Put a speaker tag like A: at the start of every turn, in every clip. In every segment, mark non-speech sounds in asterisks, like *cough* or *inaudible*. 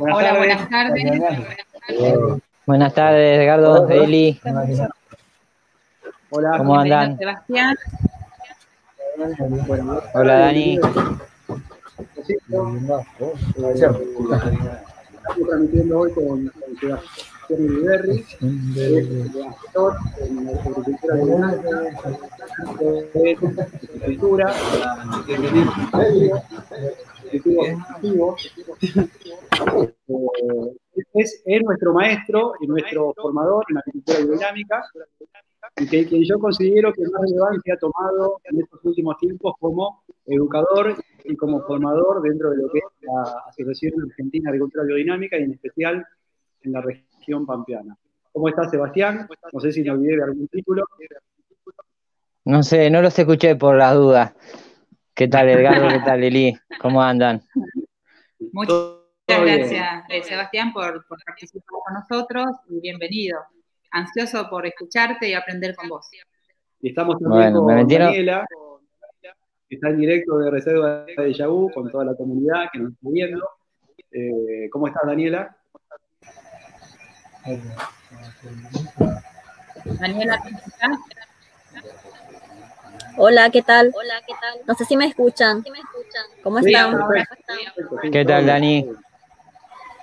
A: Hola, buenas tardes.
B: Buenas tardes, Edgardo, Eli.
C: Hola, ¿cómo andan? Sebastián. Hola, Dani. Estamos transmitiendo hoy con Berry, actor en de este es, nuestro maestro y nuestro formador en agricultura aerodinámica, y que, yo considero que más relevancia ha tomado en estos últimos tiempos como educador y como formador dentro de lo que es la Asociación Argentina de Agricultura Biodinámica y en especial en la región pampeana. ¿Cómo está Sebastián? No sé si me olvidé de algún título.
B: No sé, no los escuché por las dudas. ¿Qué tal Edgardo? ¿Qué tal Lili? ¿Cómo andan?
C: Muchas gracias,
D: eh, Sebastián, por, participar con nosotros y bienvenido. Ansioso por escucharte y aprender con vos.
C: Y estamos también con Daniela, que está en directo de Reserva de Yahoo, con toda la comunidad que nos está viendo. Eh, ¿Cómo estás, Daniela?
D: Daniela, ¿cómo estás? Hola, ¿qué tal? Hola, ¿qué tal? No sé si me
C: escuchan. ¿Cómo están?
B: ¿Qué tal, Dani?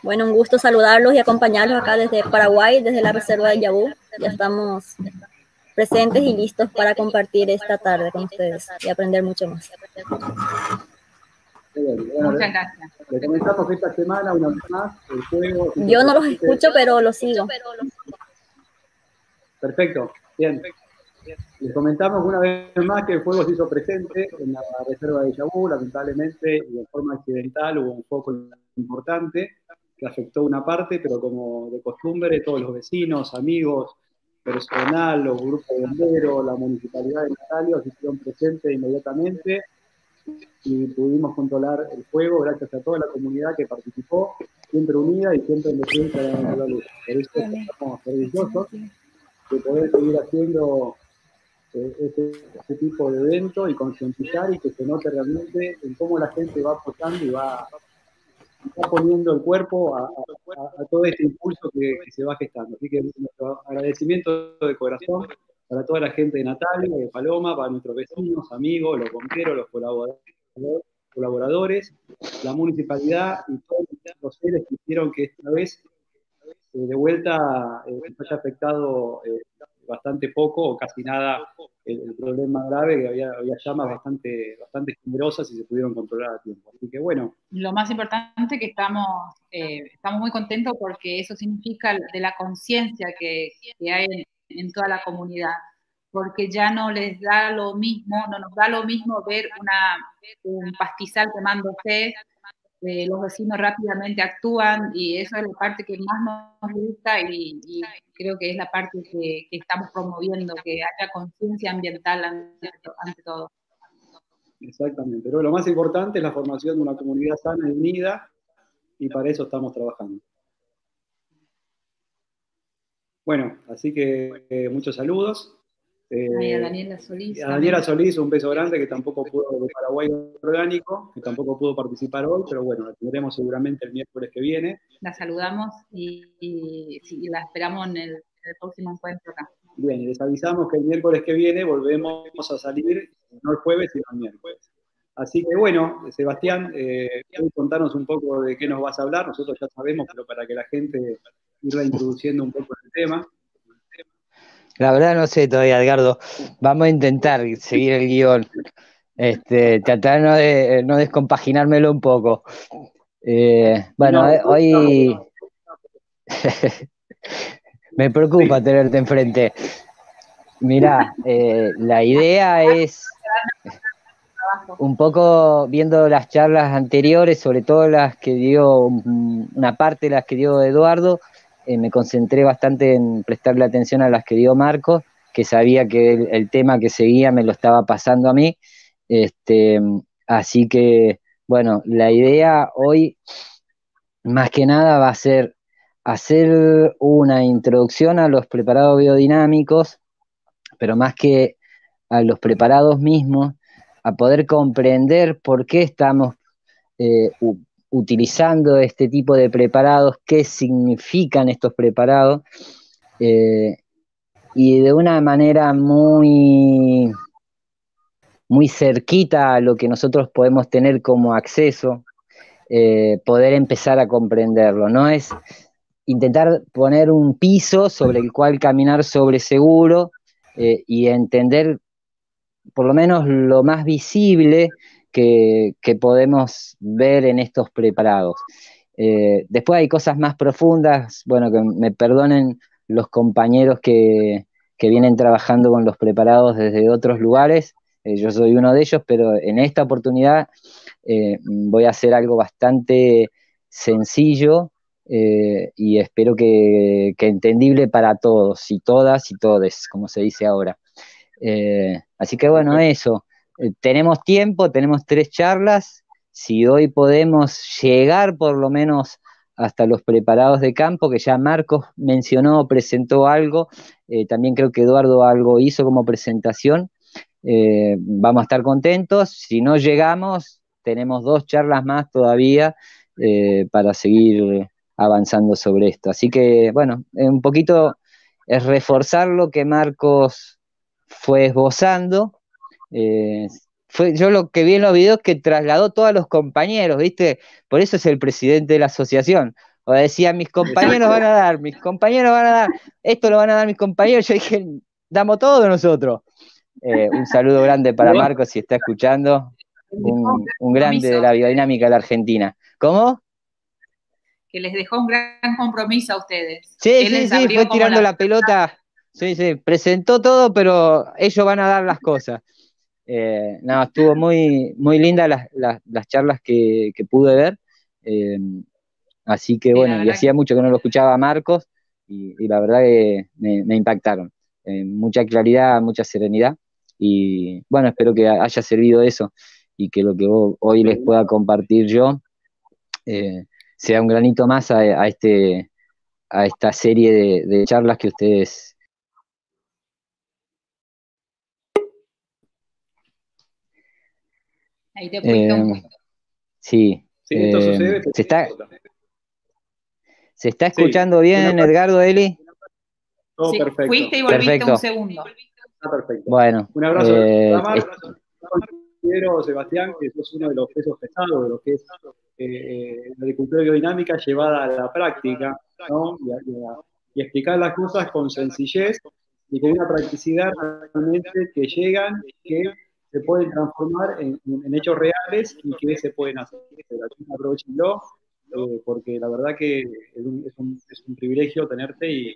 C: Bueno, un gusto saludarlos y acompañarlos acá desde Paraguay, desde la Reserva de Yabú. Ya estamos presentes y listos para compartir esta tarde con ustedes y aprender mucho más. Muchas gracias. Yo no los escucho,
D: pero los sigo.
C: Perfecto, bien. Les comentamos una vez más que el fuego se hizo presente en la reserva de Yabú, lamentablemente, y de forma accidental hubo un foco importante que afectó una parte, pero como de costumbre, todos los vecinos, amigos, personal, los grupos de bomberos, la municipalidad de Natalio se hicieron presentes inmediatamente y pudimos controlar el fuego gracias a toda la comunidad que participó, siempre unida y siempre en defensa de la luz. Por eso estamos de poder seguir haciendo este, tipo de evento y concientizar y que se note realmente en cómo la gente va aportando y va, poniendo el cuerpo a, todo este impulso que, se va gestando. Así que nuestro agradecimiento de corazón para toda la gente de Natalia, de Paloma, para nuestros vecinos, amigos, los bomberos, los colaboradores, colaboradores la municipalidad y todos los seres que hicieron que esta vez eh, de vuelta eh, haya afectado eh, bastante poco o casi nada el, problema grave, que había, había, llamas bastante, bastante generosas y se pudieron controlar a tiempo. Así que bueno.
D: Lo más importante es que estamos, eh, estamos muy contentos porque eso significa de la conciencia que, que, hay en, en toda la comunidad porque ya no les da lo mismo, no nos da lo mismo ver una, un pastizal quemándose eh, los vecinos rápidamente actúan y eso es la parte que más nos gusta y, creo que es la parte que, estamos promoviendo, que haya conciencia ambiental ante, todo.
C: Exactamente, pero lo más importante es la formación de una comunidad sana y unida y para eso estamos trabajando. Bueno, así que eh, muchos saludos a eh, Daniela Solís. A Daniela Solís, un beso grande, que tampoco pudo, Orgánico, que tampoco pudo participar hoy, pero bueno, la tendremos seguramente el miércoles que viene.
D: La saludamos y, la esperamos en el, próximo encuentro acá.
C: Bien, les avisamos que el miércoles que viene volvemos a salir, no el jueves, sino el miércoles. Así que bueno, Sebastián, eh, contanos un poco de qué nos vas a hablar. Nosotros ya sabemos, pero para que la gente irla introduciendo un poco el tema. La
B: verdad no sé todavía, Edgardo. Vamos a intentar seguir el guión. Este, tratar no de no descompaginármelo un poco. Eh, bueno, eh, hoy *laughs* me preocupa tenerte enfrente. Mirá, eh, la idea es un poco viendo las charlas anteriores, sobre todo las que dio, una parte de las que dio Eduardo, eh, me concentré bastante en prestarle atención a las que dio Marco, que sabía que el, tema que seguía me lo estaba pasando a mí. Este, así que, bueno, la idea hoy, más que nada, va a ser hacer una introducción a los preparados biodinámicos, pero más que a los preparados mismos, a poder comprender por qué estamos eh, utilizando este tipo de preparados, qué significan estos preparados, eh, y de una manera muy, muy cerquita a lo que nosotros podemos tener como acceso, eh, poder empezar a comprenderlo, ¿no? Es intentar poner un piso sobre el cual caminar sobre seguro eh, y entender por lo menos lo más visible que, podemos ver en estos preparados. Eh, después hay cosas más profundas, bueno, que me perdonen los compañeros que, vienen trabajando con los preparados desde otros lugares, eh, yo soy uno de ellos, pero en esta oportunidad eh, voy a hacer algo bastante sencillo y espero que, que, entendible para todos y todas y todes, como se dice ahora. así que bueno, eso, eh, tenemos tiempo, tenemos tres charlas, si hoy podemos llegar por lo menos hasta los preparados de campo, que ya Marcos mencionó, presentó algo, eh, también creo que Eduardo algo hizo como presentación, eh, vamos a estar contentos, si no llegamos, tenemos dos charlas más todavía para seguir avanzando sobre esto. Así que, bueno, un poquito es reforzar lo que Marcos fue esbozando, eh, fue, yo lo que vi en los videos que trasladó todos los compañeros, ¿viste? Por eso es el presidente de la asociación. O decía, mis compañeros van a dar, mis compañeros van a dar, esto lo van a dar mis compañeros. Yo dije, damos todo nosotros. Eh, un saludo grande para Marcos si está escuchando.
D: Un, grande de
B: la biodinámica de la Argentina. ¿Cómo?
D: Que les dejó un gran compromiso a ustedes. Sí, sí, sí, fue tirando la, la
B: pelota. Sí, sí, presentó todo, pero ellos van a dar las cosas. Eh, no, estuvo muy, muy linda las, charlas que, pude ver. Eh, así que bueno, y hacía mucho que no lo escuchaba Marcos y, la verdad que me, impactaron. Eh, mucha claridad, mucha serenidad y bueno, espero que haya servido eso y que lo que hoy les pueda compartir yo sea un granito más a, este, a esta serie de, de charlas que ustedes
A: Ahí te fuiste eh, un
B: Sí. sí esto eh, sucede, se está... ¿Se está escuchando bien, Edgardo, Eli?
A: Todo sí, perfecto. Fuiste y volviste
C: un segundo. Ah, perfecto.
B: Bueno. Un abrazo. Eh,
C: Quiero, Sebastián, que sos uno de los pesos pesados, de lo que es eh, la agricultura biodinámica llevada a la práctica, ¿no? y, explicar las cosas con sencillez y con una practicidad realmente que llegan, que se pueden transformar en, hechos reales y que se pueden hacer. Aprovechenlo, eh, porque la verdad que es un, privilegio tenerte y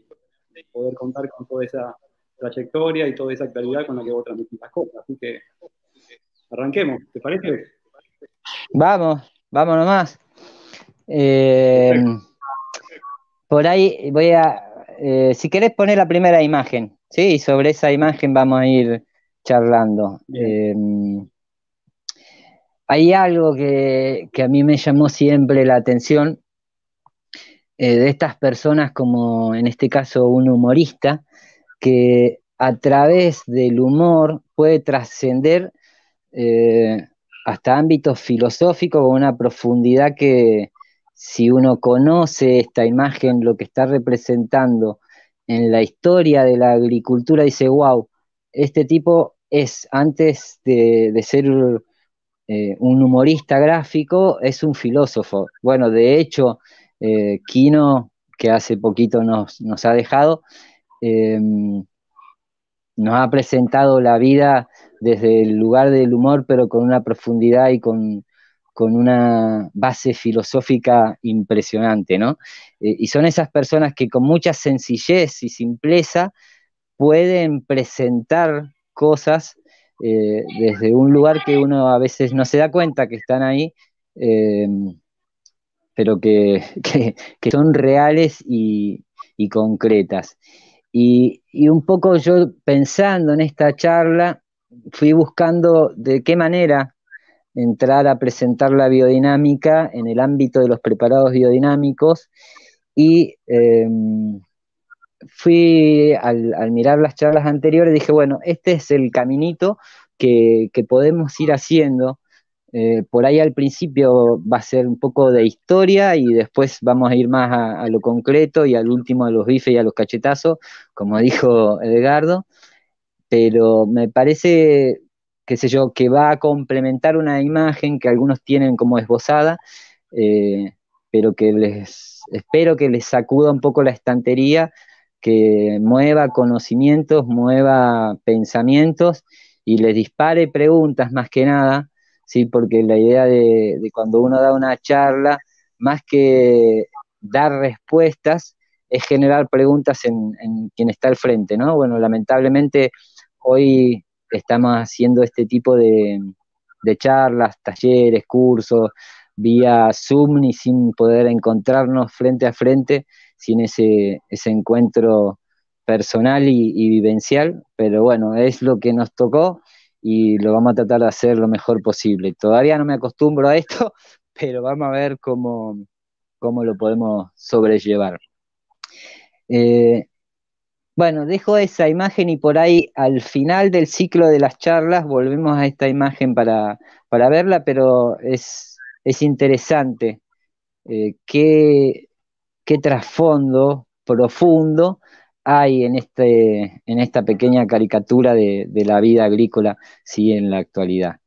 C: poder contar con toda esa trayectoria y toda esa actualidad con la que vos transmitís las cosas. Así que arranquemos, ¿te parece?
B: Vamos, vamos nomás. Eh, por ahí voy a, eh, si querés poner la primera imagen, ¿sí? Y sobre esa imagen vamos a ir charlando.
C: Em,
B: hay algo que, a mí me llamó siempre la atención eh, de estas personas, como en este caso un humorista, que a través del humor puede trascender eh, hasta ámbitos filosóficos con una profundidad que si uno conoce esta imagen, lo que está representando en la historia de la agricultura, dice, wow, este tipo es antes de, ser eh, un humorista gráfico, es un filósofo. Bueno, de hecho, eh, Kino, que hace poquito nos, ha dejado, em, nos ha presentado la vida desde el lugar del humor, pero con una profundidad y con, con una base filosófica impresionante, ¿no? Eh, y son esas personas que con mucha sencillez y simpleza pueden presentar cosas eh, desde un lugar que uno a veces no se da cuenta que están ahí, eh, pero *laughs* que, son reales y, concretas. Y, un poco yo pensando en esta charla, fui buscando de qué manera entrar a presentar la biodinámica en el ámbito de los preparados biodinámicos y eh, fui al, mirar las charlas anteriores, dije, bueno, este es el caminito que, podemos ir haciendo. Eh, por ahí al principio va a ser un poco de historia y después vamos a ir más a, lo concreto y al último a los bifes y a los cachetazos, como *laughs* dijo Edgardo. Pero me parece, qué sé yo, que va a complementar una imagen que algunos tienen como esbozada, eh, pero que les espero que les sacuda un poco la estantería que mueva conocimientos, mueva pensamientos y les dispare preguntas más que nada, ¿sí? porque la idea de, cuando uno da una charla, más que dar respuestas, es generar preguntas en, quien está al frente, ¿no? Bueno, lamentablemente hoy estamos haciendo este tipo de, de charlas, talleres, cursos, vía Zoom y sin poder encontrarnos frente a frente, sin ese, encuentro personal y, vivencial, pero bueno, es lo que nos tocó y lo vamos a tratar de hacer lo mejor posible. Todavía no me acostumbro a esto, *laughs* pero vamos a ver cómo, lo podemos sobrellevar. Eh, bueno, dejo esa imagen y por ahí al final del ciclo de las charlas volvemos a esta imagen para, verla, pero es, interesante eh, qué trasfondo profundo hay en, este, en esta pequeña caricatura de, la vida agrícola ¿sí? en la actualidad.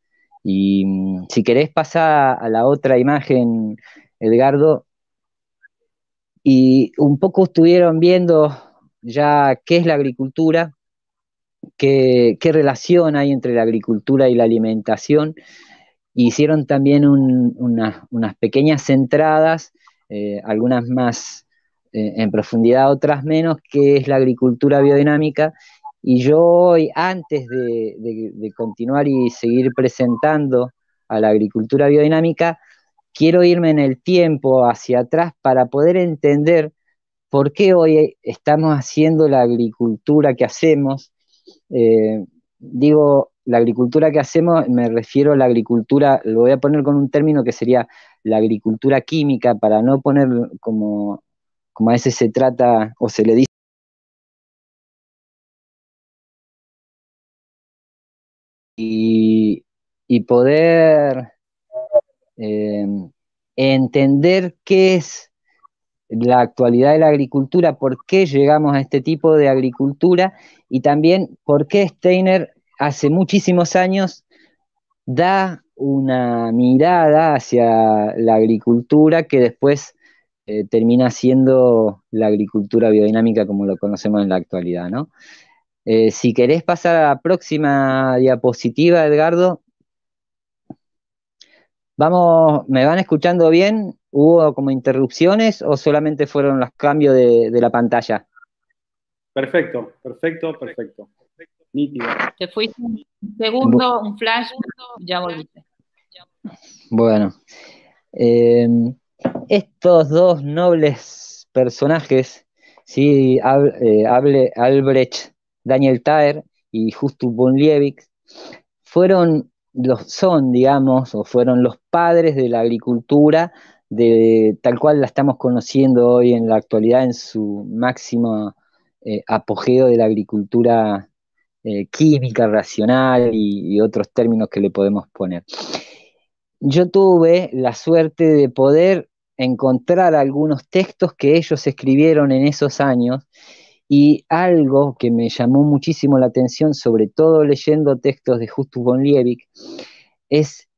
B: Y mm, si querés pasar a la otra imagen, Edgardo, y un poco estuvieron viendo ya qué es la agricultura, qué, relación hay entre la agricultura y la alimentación, hicieron también unas pequeñas entradas eh, algunas más eh, en profundidad, otras menos, que es la agricultura biodinámica. Y yo hoy, antes de, continuar y seguir presentando a la agricultura biodinámica, quiero irme en el tiempo hacia atrás para poder entender por qué hoy estamos haciendo la agricultura que hacemos. Eh, digo, la agricultura que hacemos, me refiero a la agricultura, lo voy a poner con un término que sería la agricultura química, para no poner como, como a veces se trata o se le dice. Y, poder eh, entender qué es la actualidad de la agricultura, por qué llegamos a este tipo de agricultura y también por qué Steiner hace muchísimos años da una mirada hacia la agricultura que después eh, termina siendo la agricultura biodinámica como lo conocemos en la actualidad, ¿no? Eh, si querés pasar a la próxima diapositiva, Edgardo. Vamos, ¿me van escuchando bien? ¿Hubo como interrupciones o solamente fueron los cambios de la pantalla?
C: Perfecto, perfecto, perfecto.
D: Te fuiste un segundo, un flash, ya volviste.
B: Bueno, eh, estos dos nobles personajes, sí, eh, Albrecht, Daniel Taer y Justus von Liebig, fueron los son, digamos, o fueron los padres de la agricultura de tal cual la estamos conociendo hoy en la actualidad en su máximo eh, apogeo de la agricultura eh, química racional y, otros términos que le podemos poner. Yo tuve la suerte de poder encontrar algunos textos que ellos escribieron en esos años y algo que me llamó muchísimo la atención, sobre todo leyendo textos de Justus von Liebig, es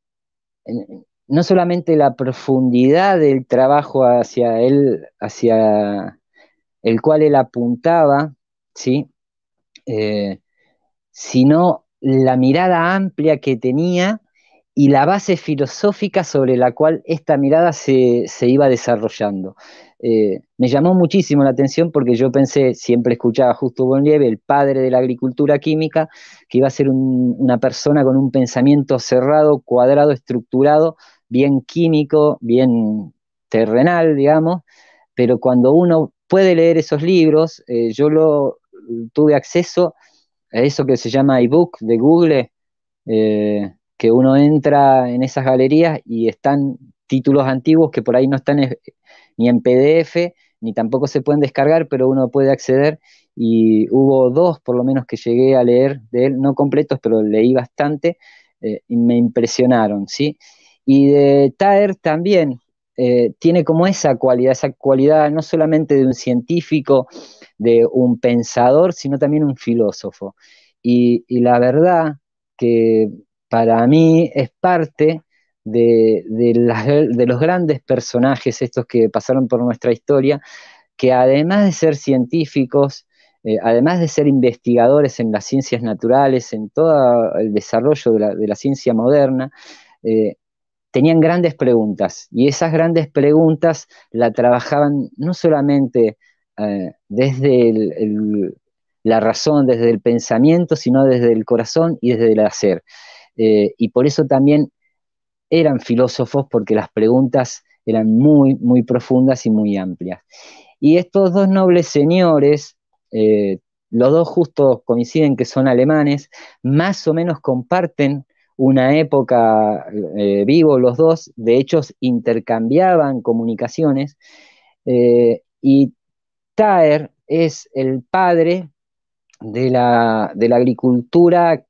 B: eh, no solamente la profundidad del trabajo hacia él, hacia el cual él apuntaba, ¿sí? Eh, sino la mirada amplia que tenía y la base filosófica sobre la cual esta mirada se, iba desarrollando. Eh, me llamó muchísimo la atención porque yo pensé, siempre escuchaba a Justo Bonlieve, el padre de la agricultura química, que iba a ser una persona con un pensamiento cerrado, cuadrado, estructurado, bien químico, bien terrenal, digamos, pero cuando uno puede leer esos libros, eh, yo lo tuve acceso eso que se llama ebook de Google, eh, que uno entra en esas galerías y están títulos antiguos que por ahí no están ni en PDF, ni tampoco se pueden descargar, pero uno puede acceder. Y hubo dos, por lo menos, que llegué a leer de él, no completos, pero leí bastante, eh, y me impresionaron, ¿sí? Y de Taer también, eh, tiene como esa cualidad, esa cualidad no solamente de un científico, de un pensador, sino también un filósofo. Y, la verdad que para mí es parte de, los grandes personajes, estos que pasaron por nuestra historia, que además de ser científicos, eh, además de ser investigadores en las ciencias naturales, en todo el desarrollo de la, ciencia moderna, eh, tenían grandes preguntas y esas grandes preguntas la trabajaban no solamente eh, desde la razón, desde el pensamiento, sino desde el corazón y desde el hacer. Eh, y por eso también eran filósofos porque las preguntas eran muy, muy profundas y muy amplias. Y estos dos nobles señores, eh, los dos justo coinciden que son alemanes, más o menos comparten una época eh, vivo los dos, de hecho intercambiaban comunicaciones, eh, y Taer es el padre de la, de la agricultura,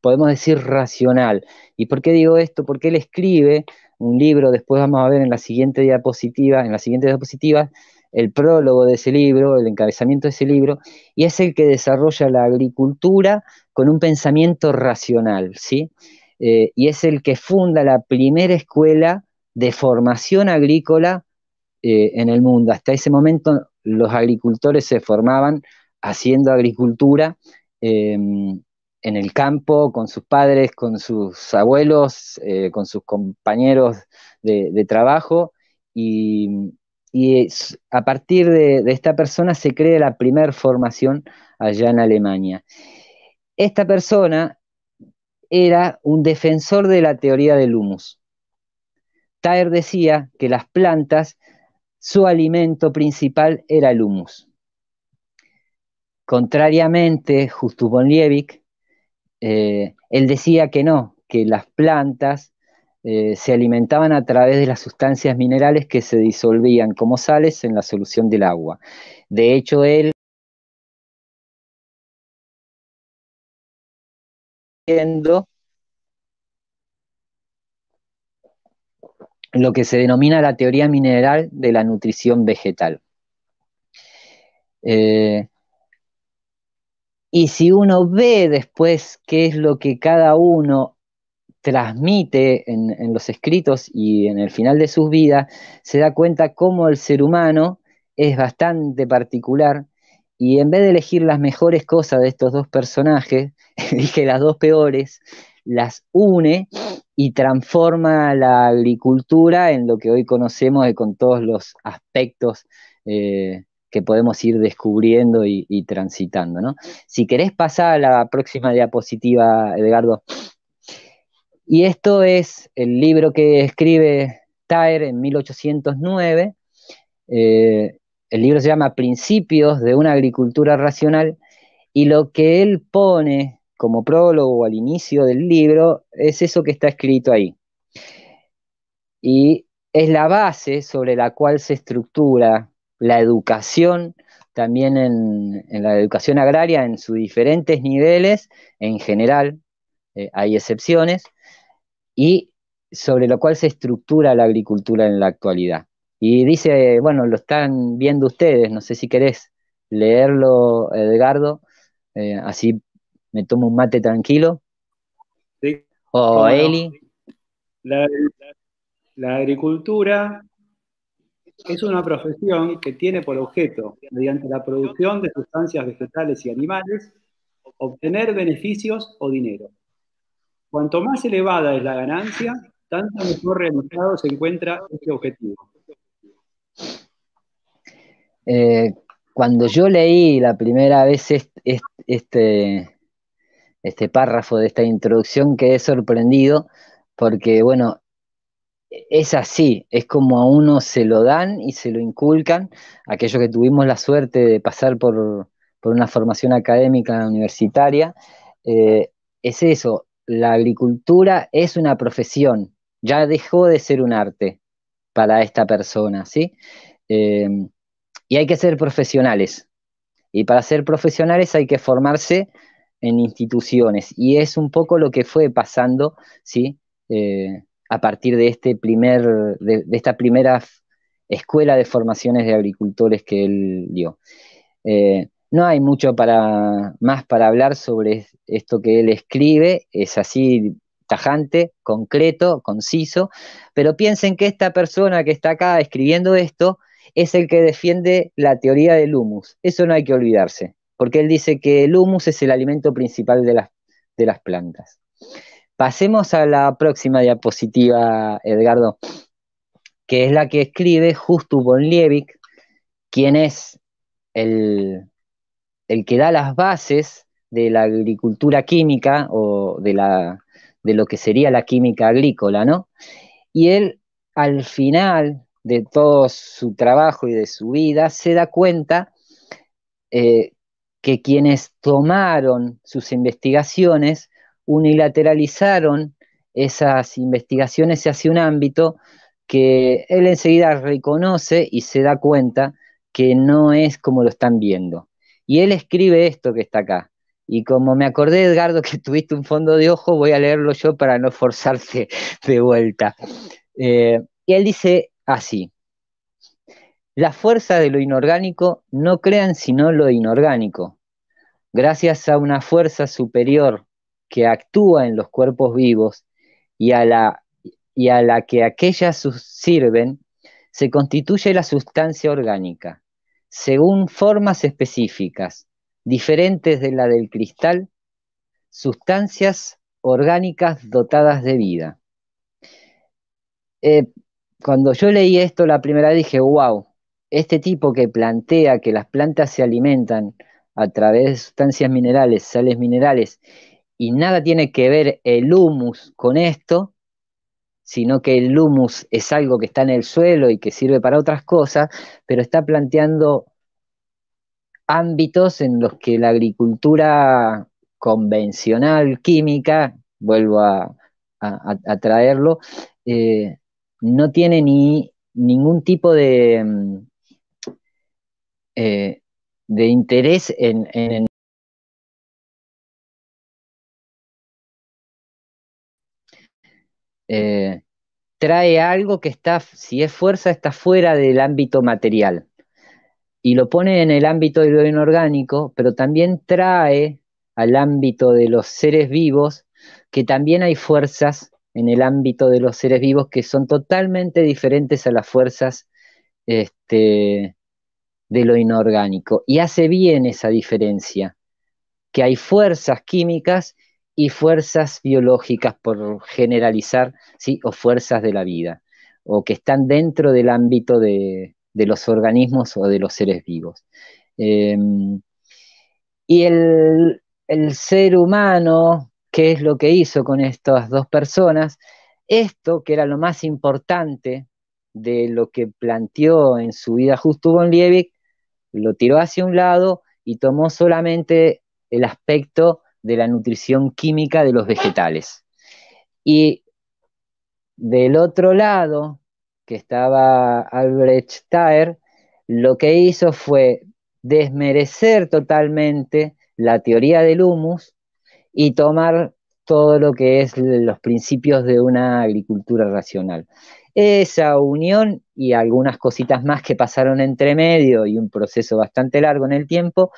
B: podemos decir, racional. ¿Y por qué digo esto? Porque él escribe un libro, después vamos a ver en la siguiente diapositiva, en la siguiente diapositiva, el prólogo de ese libro, el encabezamiento de ese libro, y es el que desarrolla la agricultura con un pensamiento racional, ¿sí? Eh, y es el que funda la primera escuela de formación agrícola eh, en el mundo. Hasta ese momento los agricultores se formaban haciendo agricultura em, en el campo, con sus padres, con sus abuelos, eh, con sus compañeros de, trabajo. Y, a partir de, de, esta persona se crea la primera formación allá en Alemania. Esta persona era un defensor de la teoría del humus. Taer decía que las plantas, su alimento principal era el humus. Contrariamente, Justus von Liebig, eh, él decía que no, que las plantas eh, se alimentaban a través de las sustancias minerales que se disolvían como sales en la solución del agua. De hecho, él lo que se denomina la teoría mineral de la nutrición vegetal. Eh, y si uno ve después qué es lo que cada uno transmite en, en, los escritos y en el final de sus vidas, se da cuenta cómo el ser humano es bastante particular y en vez de elegir las mejores cosas de estos dos personajes, *laughs* elige las dos peores, las une y transforma la agricultura en lo que hoy conocemos y con todos los aspectos eh, que podemos ir descubriendo y, transitando. ¿no? Si querés pasar a la próxima diapositiva, Edgardo. Y esto es el libro que escribe Taer en 1809 el libro se llama Principios de una agricultura racional y lo que él pone como prólogo al inicio del libro es eso que está escrito ahí. Y es la base sobre la cual se estructura la educación, también en, la educación agraria, en sus diferentes niveles, en general, eh, hay excepciones, y sobre lo cual se estructura la agricultura en la actualidad. Y dice, bueno, lo están viendo ustedes, no sé si querés leerlo, Edgardo, eh, así me tomo un mate tranquilo.
C: Sí. O Eli. La, agricultura es una profesión que tiene por objeto, mediante la producción de sustancias vegetales y animales, obtener beneficios o dinero. Cuanto más elevada es la ganancia, tanto mejor realizado se encuentra este objetivo.
B: Eh, cuando yo leí la primera vez este, este, párrafo de esta introducción quedé sorprendido porque, bueno, es así, es como a uno se lo dan y se lo inculcan, aquellos que tuvimos la suerte de pasar por, una formación académica universitaria, eh, es eso, la agricultura es una profesión, ya dejó de ser un arte para esta persona, ¿sí? Eh, y hay que ser profesionales. Y para ser profesionales hay que formarse en instituciones. Y es un poco lo que fue pasando, ¿sí? Eh, a partir de, este primer, de, esta primera escuela de formaciones de agricultores que él dio. Eh, no hay mucho para, más para hablar sobre esto que él escribe, es así tajante, concreto, conciso, pero piensen que esta persona que está acá escribiendo esto es el que defiende la teoría del humus. Eso no hay que olvidarse, porque él dice que el humus es el alimento principal de las, de las plantas. Pasemos a la próxima diapositiva, Edgardo, que es la que escribe Justus von Liebig, quien es el, el que da las bases de la agricultura química o de, la, de lo que sería la química agrícola, ¿no? Y él al final de todo su trabajo y de su vida, se da cuenta eh, que quienes tomaron sus investigaciones unilateralizaron esas investigaciones hacia un ámbito que él enseguida reconoce y se da cuenta que no es como lo están viendo. Y él escribe esto que está acá. Y como me acordé, Edgardo, que *laughs* tuviste un fondo de ojo, voy a leerlo yo para no forzarte *laughs* de vuelta. Eh, y él dice, así. La fuerza de lo inorgánico no crean sino lo inorgánico. Gracias a una fuerza superior que actúa en los cuerpos vivos y a la, y a la que aquellas sirven, se constituye la sustancia orgánica, según formas específicas, diferentes de la del cristal, sustancias orgánicas dotadas de vida. Eh, cuando yo leí esto la primera vez dije, wow, este tipo que plantea que las plantas se alimentan a través de sustancias minerales, sales minerales, y nada tiene que ver el humus con esto, sino que el humus es algo que está en el suelo y que sirve para otras cosas, pero está planteando ámbitos en los que la agricultura convencional, química, vuelvo a, traerlo, eh, no tiene ni ningún tipo de, mm, eh, de interés en, eh, trae algo que está, si es fuerza, está fuera del ámbito material. Y lo pone en el ámbito de lo inorgánico, pero también trae al ámbito de los seres vivos que también hay fuerzas en el ámbito de los seres vivos que son totalmente diferentes a las fuerzas este, de lo inorgánico. Y hace bien esa diferencia, que hay fuerzas químicas y fuerzas biológicas, por generalizar, ¿sí? o fuerzas de la vida, o que están dentro del ámbito de, los organismos o de los seres vivos. Em, y el, el ser humano, es lo que hizo con estas dos personas. Esto, que era lo más importante de lo que planteó en su vida Justo von Liebig, lo tiró hacia un lado y tomó solamente el aspecto de la nutrición química de los vegetales. Y del otro lado, que estaba Albrecht Thayer, lo que hizo fue desmerecer totalmente la teoría del humus y tomar todo lo que es los principios de una agricultura racional. Esa unión y algunas cositas más que pasaron entre medio y un proceso bastante largo en el tiempo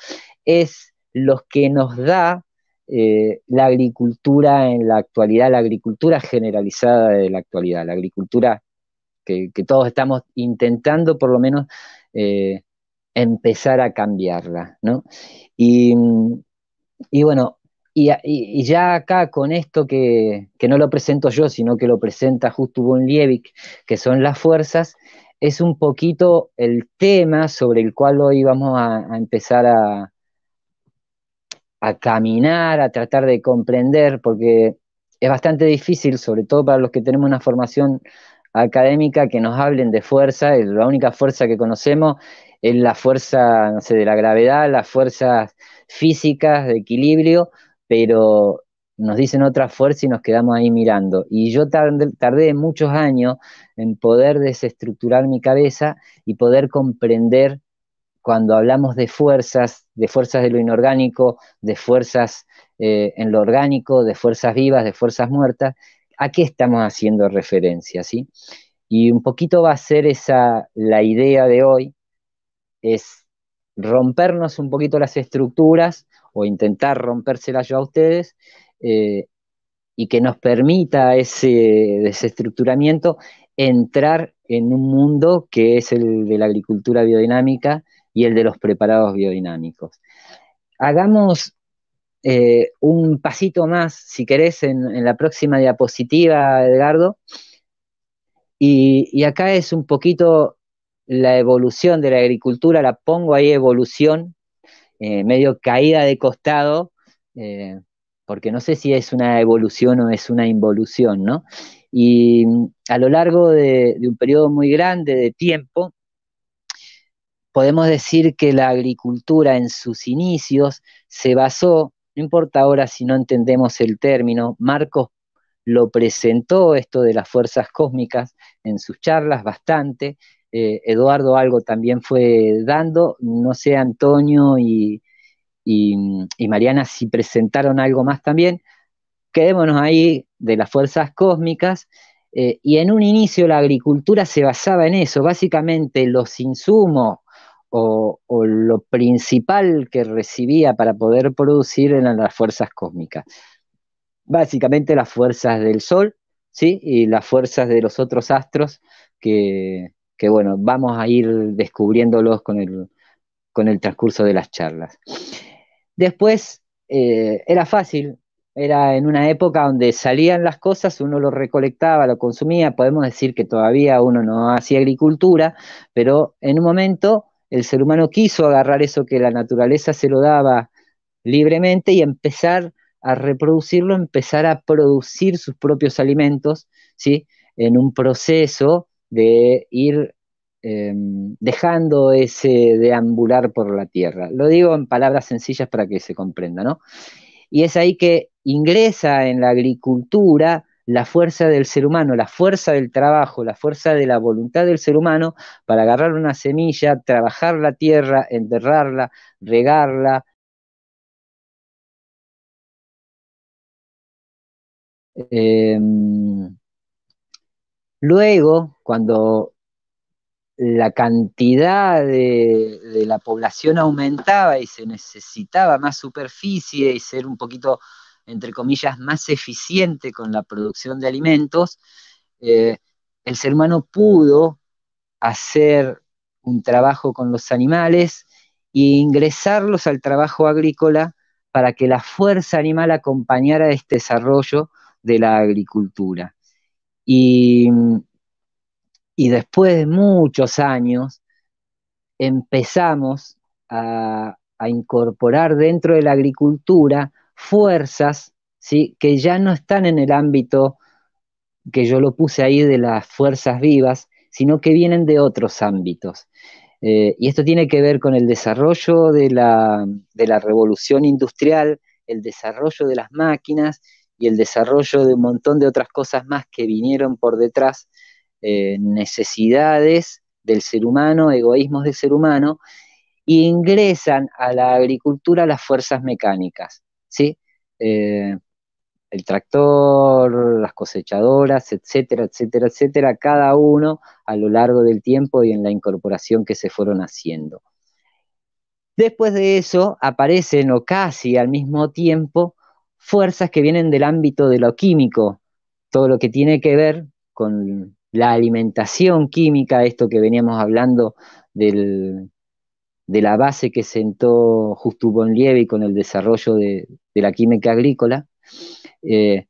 B: es lo que nos da eh, la agricultura en la actualidad, la agricultura generalizada de la actualidad, la agricultura que, todos estamos intentando por lo menos eh, empezar a cambiarla, Y, y bueno, y, ya acá con esto que, no lo presento yo, sino que lo presenta justo von que son las fuerzas, es un poquito el tema sobre el cual hoy vamos a, empezar a, a caminar, a tratar de comprender, porque es bastante difícil, sobre todo para los que tenemos una formación académica, que nos hablen de fuerza. La única fuerza que conocemos es la fuerza no sé, de la gravedad, las fuerzas físicas de equilibrio, pero nos dicen otra fuerza y nos quedamos ahí mirando. Y yo tardé, muchos años en poder desestructurar mi cabeza y poder comprender cuando hablamos de fuerzas, de fuerzas de lo inorgánico, de fuerzas eh, en lo orgánico, de fuerzas vivas, de fuerzas muertas, ¿a qué estamos haciendo referencia? ¿sí? Y un poquito va a ser esa la idea de hoy, es rompernos un poquito las estructuras o intentar rompérsela yo a ustedes, eh, y que nos permita ese desestructuramiento entrar en un mundo que es el de la agricultura biodinámica y el de los preparados biodinámicos. Hagamos eh, un pasito más, si querés, en, la próxima diapositiva, Edgardo. y, acá es un poquito la evolución de la agricultura, la pongo ahí evolución, eh, medio caída de costado, eh, porque no sé si es una evolución o es una involución, ¿no? Y mm, a lo largo de, de un periodo muy grande de tiempo, podemos decir que la agricultura en sus inicios se basó, no importa ahora si no entendemos el término, Marcos lo presentó esto de las fuerzas cósmicas en sus charlas bastante, eh, Eduardo algo también fue dando, no sé, Antonio y, Mariana si presentaron algo más también, quedémonos ahí de las fuerzas cósmicas. Eh, y en un inicio la agricultura se basaba en eso, básicamente los insumos o, o, lo principal que recibía para poder producir eran las fuerzas cósmicas. Básicamente las fuerzas del Sol, ¿sí? Y las fuerzas de los otros astros que, que bueno, vamos a ir descubriéndolos con el, con el transcurso de las charlas. Después, eh, era fácil, era en una época donde salían las cosas, uno lo recolectaba, lo consumía, podemos decir que todavía uno no hacía agricultura, pero en un momento el ser humano quiso agarrar eso que la naturaleza se lo daba libremente y empezar a reproducirlo, empezar a producir sus propios alimentos, ¿sí? En un proceso de ir em, dejando ese deambular por la tierra. Lo digo en palabras sencillas para que se comprenda, ¿no? Y es ahí que ingresa en la agricultura la fuerza del ser humano, la fuerza del trabajo, la fuerza de la voluntad del ser humano para agarrar una semilla, trabajar la tierra, enterrarla, regarla, em, Luego, cuando la cantidad de, la población aumentaba y se necesitaba más superficie y ser un poquito, entre comillas, más eficiente con la producción de alimentos, eh, el ser humano pudo hacer un trabajo con los animales e ingresarlos al trabajo agrícola para que la fuerza animal acompañara este desarrollo de la agricultura. Y, y después de muchos años empezamos a, incorporar dentro de la agricultura fuerzas que ya no están en el ámbito que yo lo puse ahí de las fuerzas vivas, sino que vienen de otros ámbitos. Eh, y esto tiene que ver con el desarrollo de la, de la revolución industrial, el desarrollo de las máquinas y el desarrollo de un montón de otras cosas más que vinieron por detrás, eh, necesidades del ser humano, egoísmos del ser humano, y ingresan a la agricultura las fuerzas mecánicas, ¿sí? Eh, el tractor, las cosechadoras, etcétera, etcétera, etcétera, cada uno a lo largo del tiempo y en la incorporación que se fueron haciendo. Después de eso aparecen o casi al mismo tiempo fuerzas que vienen del ámbito de lo químico, todo lo que tiene que ver con la alimentación química, esto que veníamos hablando de la base que sentó Justo Bonlievi con el desarrollo de, la química agrícola, eh,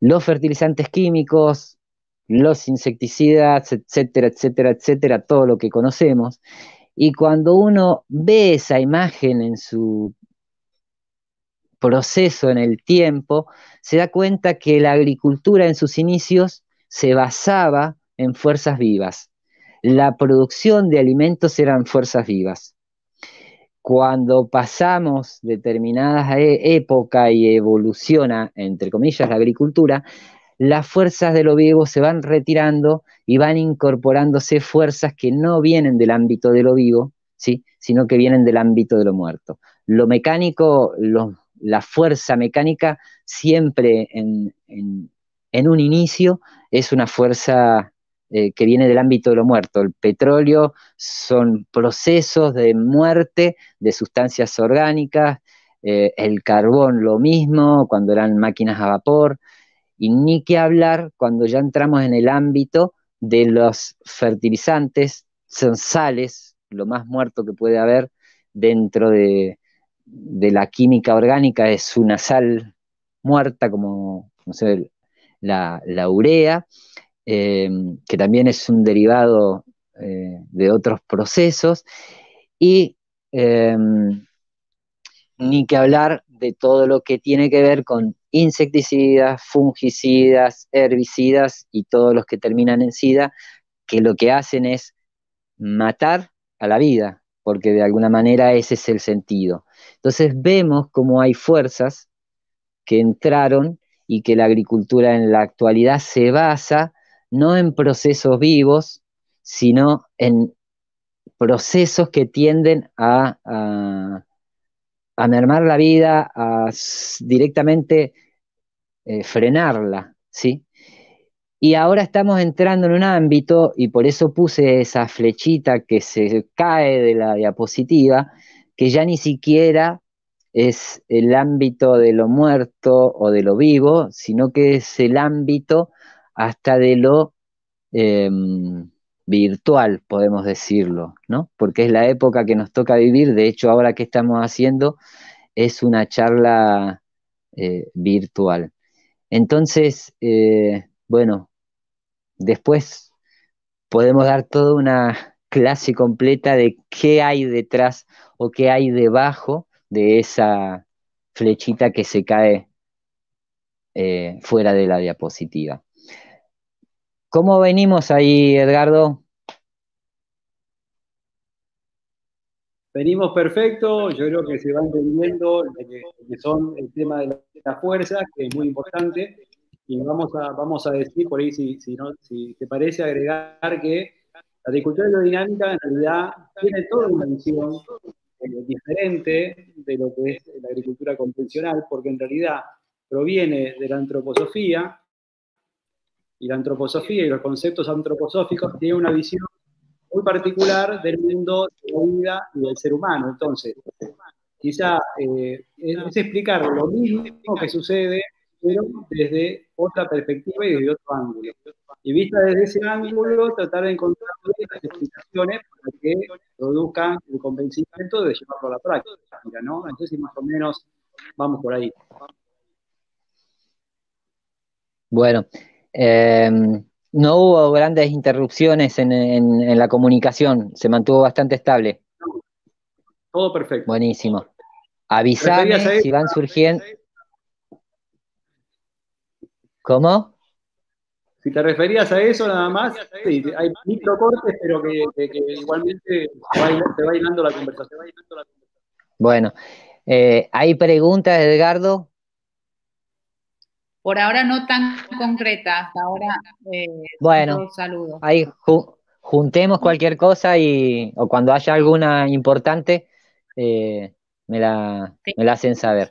B: los fertilizantes químicos, los insecticidas, etcétera, etcétera, etcétera, todo lo que conocemos. Y cuando uno ve esa imagen en su proceso en el tiempo, se da cuenta que la agricultura en sus inicios se basaba en fuerzas vivas. La producción de alimentos eran fuerzas vivas. Cuando pasamos determinadas e-, época y evoluciona, entre comillas, la agricultura, las fuerzas de lo vivo se van retirando y van incorporándose fuerzas que no vienen del ámbito de lo vivo, ¿sí? sino que vienen del ámbito de lo muerto. Lo mecánico, los la fuerza mecánica siempre en, un inicio es una fuerza eh, que viene del ámbito de lo muerto. El petróleo son procesos de muerte de sustancias orgánicas, eh, el carbón lo mismo, cuando eran máquinas a vapor, y ni que hablar cuando ya entramos en el ámbito de los fertilizantes, son sales, lo más muerto que puede haber dentro de, de la química orgánica es una sal muerta, como la, la, urea, eh, que también es un derivado eh, de otros procesos, y eh, ni que hablar de todo lo que tiene que ver con insecticidas, fungicidas, herbicidas y todos los que terminan en sida, que lo que hacen es matar a la vida, porque de alguna manera ese es el sentido. Entonces vemos cómo hay fuerzas que entraron y que la agricultura en la actualidad se basa no en procesos vivos, sino en procesos que tienden a, mermar la vida, a directamente eh, frenarla, ¿sí? Y ahora estamos entrando en un ámbito, y por eso puse esa flechita que se cae de la diapositiva, que ya ni siquiera es el ámbito de lo muerto o de lo vivo, sino que es el ámbito hasta de lo em, virtual, podemos decirlo, ¿no? Porque es la época que nos toca vivir, de hecho ahora que estamos haciendo es una charla eh, virtual. Entonces, eh, bueno, después podemos dar toda una clase completa de qué hay detrás o qué hay debajo de esa flechita que se cae eh, fuera de la diapositiva. ¿Cómo venimos ahí, Edgardo?
C: Venimos perfecto, yo creo que se va entendiendo lo que, son el tema de la fuerza, que es muy importante, y vamos a, vamos a decir por ahí, si, si, no, si te parece, agregar que la agricultura biodinámica en realidad tiene toda una visión eh, diferente de lo que es la agricultura convencional, porque en realidad proviene de la antroposofía, y la antroposofía y los conceptos antroposóficos tienen una visión muy particular del mundo de la vida y del ser humano. Entonces, quizá eh, es explicar lo mismo que sucede pero desde otra perspectiva y desde otro ángulo. Y vista desde ese ángulo, tratar de encontrar las explicaciones para que produzcan el convencimiento de llevarlo a la práctica, ¿no? Entonces, más o menos, vamos por ahí.
B: Bueno, em, no hubo grandes interrupciones en, la comunicación, se mantuvo bastante estable. Todo perfecto. Buenísimo. Avisar si van surgiendo. ¿Cómo?
C: Si te referías a eso nada más, hay microcortes, pero que, igualmente se va, a hilando la conversación.
B: Bueno, eh, ¿hay preguntas, Edgardo?
D: Por ahora no tan concretas, ahora. Eh, bueno, saludos.
B: Ahí juntemos cualquier cosa y o cuando haya alguna importante, eh, me, la, me, la, hacen saber.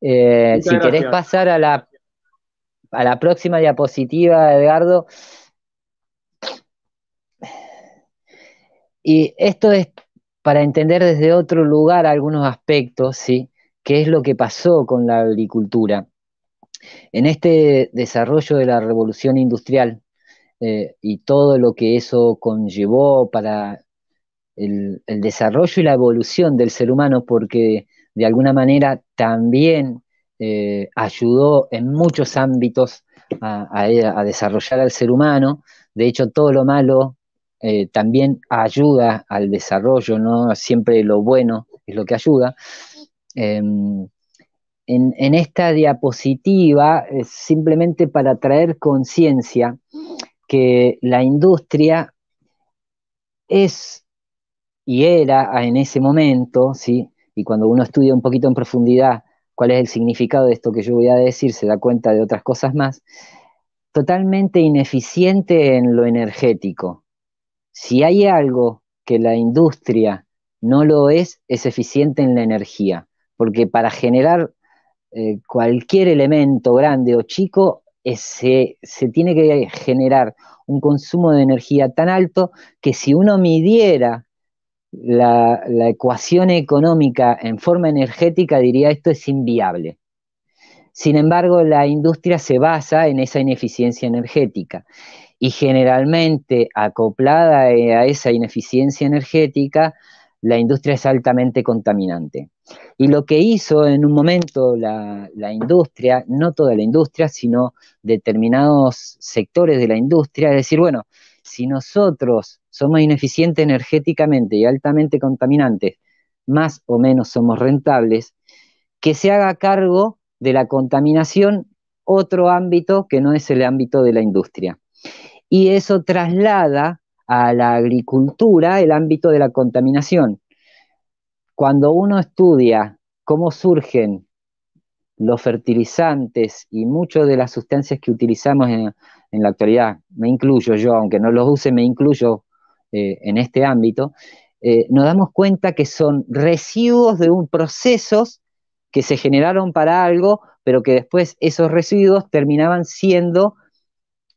B: si querés pasar a la a la próxima diapositiva, Edgardo. Y esto es para entender desde otro lugar algunos aspectos, ¿sí? ¿Qué es lo que pasó con la agricultura? En este desarrollo de la revolución industrial eh, y todo lo que eso conllevó para el desarrollo y la evolución del ser humano, porque de alguna manera también eh, ayudó en muchos ámbitos a, desarrollar al ser humano. De hecho, todo lo malo eh, también ayuda al desarrollo, no siempre lo bueno es lo que ayuda. Em, en, esta diapositiva, eh, simplemente para traer conciencia que la industria es y era en ese momento, ¿sí? y cuando uno estudia un poquito en profundidad cuál es el significado de esto que yo voy a decir, se da cuenta de otras cosas más, totalmente ineficiente en lo energético. Si hay algo que la industria no lo es, es eficiente en la energía, porque para generar eh, cualquier elemento grande o chico, se tiene que generar un consumo de energía tan alto que si uno midiera la, ecuación económica en forma energética diría esto es inviable. Sin embargo, la industria se basa en esa ineficiencia energética y generalmente acoplada a esa ineficiencia energética, la industria es altamente contaminante. Y lo que hizo en un momento la, industria, no toda la industria, sino determinados sectores de la industria, es decir, bueno, si nosotros somos ineficientes energéticamente y altamente contaminantes, más o menos somos rentables, que se haga cargo de la contaminación otro ámbito que no es el ámbito de la industria. Y eso traslada a la agricultura el ámbito de la contaminación. Cuando uno estudia cómo surgen los fertilizantes y muchas de las sustancias que utilizamos en, en, la actualidad, me incluyo yo, aunque no los use, me incluyo eh, en este ámbito, eh, nos damos cuenta que son residuos de un procesos que se generaron para algo, pero que después esos residuos terminaban siendo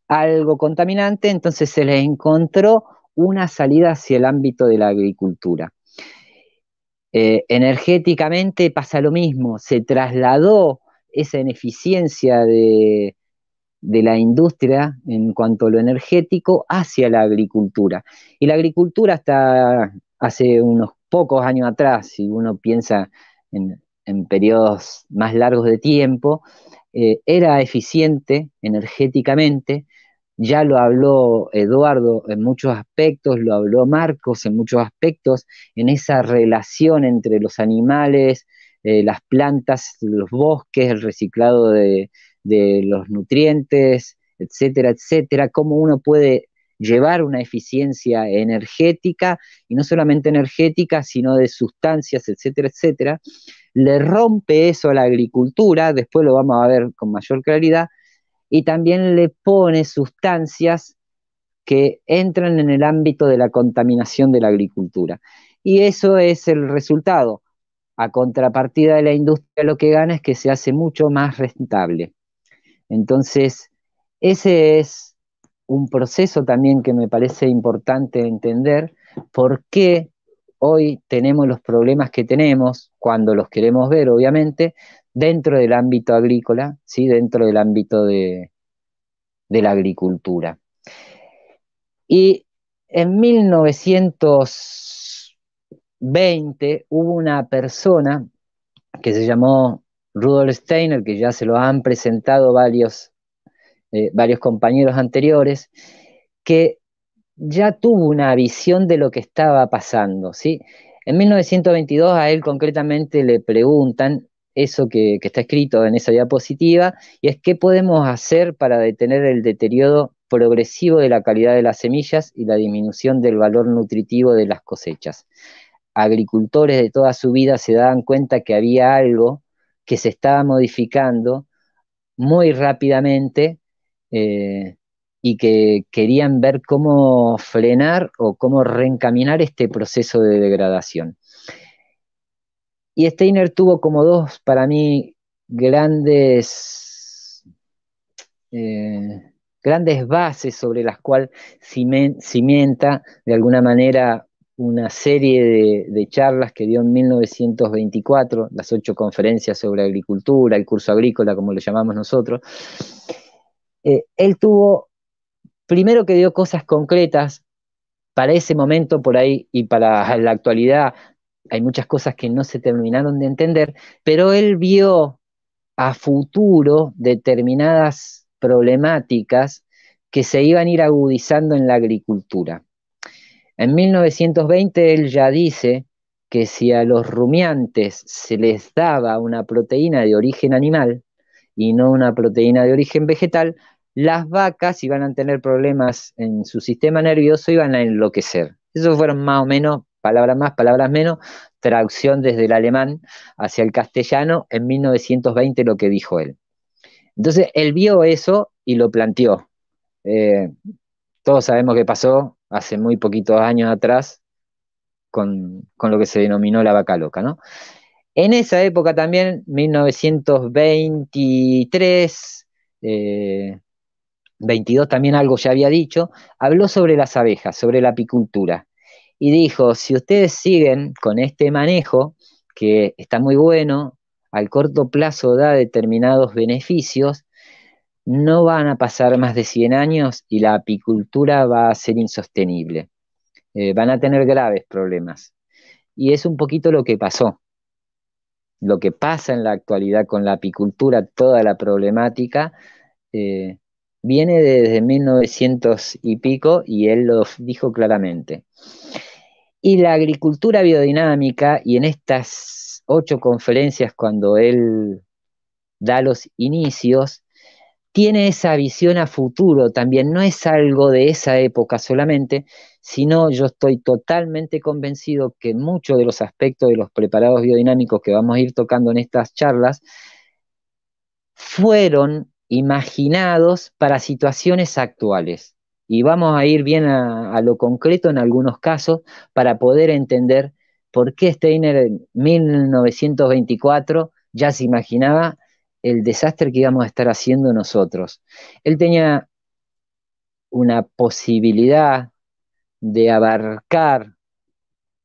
B: algo contaminante, entonces se les encontró una salida hacia el ámbito de la agricultura. Eh, energéticamente pasa lo mismo, se trasladó esa ineficiencia de, de la industria en cuanto a lo energético hacia la agricultura. Y la agricultura hasta hace unos pocos años atrás, si uno piensa en, periodos más largos de tiempo, eh, era eficiente energéticamente, ya lo habló Eduardo en muchos aspectos, lo habló Marcos en muchos aspectos, en esa relación entre los animales, eh, las plantas, los bosques, el reciclado de, de los nutrientes, etcétera, etcétera, cómo uno puede llevar una eficiencia energética, y no solamente energética, sino de sustancias, etcétera, etcétera, le rompe eso a la agricultura, después lo vamos a ver con mayor claridad, y también le pone sustancias que entran en el ámbito de la contaminación de la agricultura. Y eso es el resultado. A contrapartida de la industria lo que gana es que se hace mucho más rentable. Entonces, ese es un proceso también que me parece importante entender por qué hoy tenemos los problemas que tenemos, cuando los queremos ver, obviamente, dentro del ámbito agrícola, ¿sí? dentro del ámbito de la agricultura. Y en 1920 hubo una persona que se llamó Rudolf Steiner, que ya se lo han presentado varios, eh, varios compañeros anteriores, que ya tuvo una visión de lo que estaba pasando. ¿sí? En 1922 a él concretamente le preguntan eso que, que, está escrito en esa diapositiva, y es qué podemos hacer para detener el deterioro progresivo de la calidad de las semillas y la disminución del valor nutritivo de las cosechas. Agricultores de toda su vida se daban cuenta que había algo que se estaba modificando muy rápidamente eh, y que querían ver cómo frenar o cómo reencaminar este proceso de degradación. Y Steiner tuvo como dos, para mí, grandes, eh, grandes bases sobre las cuales cimienta de alguna manera una serie de, charlas que dio en 1924, las ocho conferencias sobre agricultura, el curso agrícola, como lo llamamos nosotros. Eh, él tuvo, primero que dio cosas concretas para ese momento por ahí y para la actualidad, hay muchas cosas que no se terminaron de entender, pero él vio a futuro determinadas problemáticas que se iban a ir agudizando en la agricultura. En 1920 él ya dice que si a los rumiantes se les daba una proteína de origen animal y no una proteína de origen vegetal, las vacas iban a tener problemas en su sistema nervioso, iban a enloquecer. Eso fueron más o menos, palabras más, palabras menos, traducción desde el alemán hacia el castellano en 1920 lo que dijo él. Entonces, él vio eso y lo planteó. Eh, todos sabemos qué pasó, hace muy poquitos años atrás con, lo que se denominó la vaca loca, ¿no? En esa época también, 1923, 22 eh, también algo ya había dicho, habló sobre las abejas, sobre la apicultura, y dijo, si ustedes siguen con este manejo, que está muy bueno, al corto plazo da determinados beneficios, no van a pasar más de 100 años y la apicultura va a ser insostenible. Eh, van a tener graves problemas. Y es un poquito lo que pasó. Lo que pasa en la actualidad con la apicultura, toda la problemática, eh, viene desde 1900 y pico y él lo dijo claramente. Y la agricultura biodinámica, y en estas ocho conferencias cuando él da los inicios, tiene esa visión a futuro también, no es algo de esa época solamente, sino yo estoy totalmente convencido que muchos de los aspectos de los preparados biodinámicos que vamos a ir tocando en estas charlas fueron imaginados para situaciones actuales. Y vamos a ir bien a, a lo concreto en algunos casos para poder entender por qué Steiner en 1924 ya se imaginaba el desastre que íbamos a estar haciendo nosotros. Él tenía una posibilidad de abarcar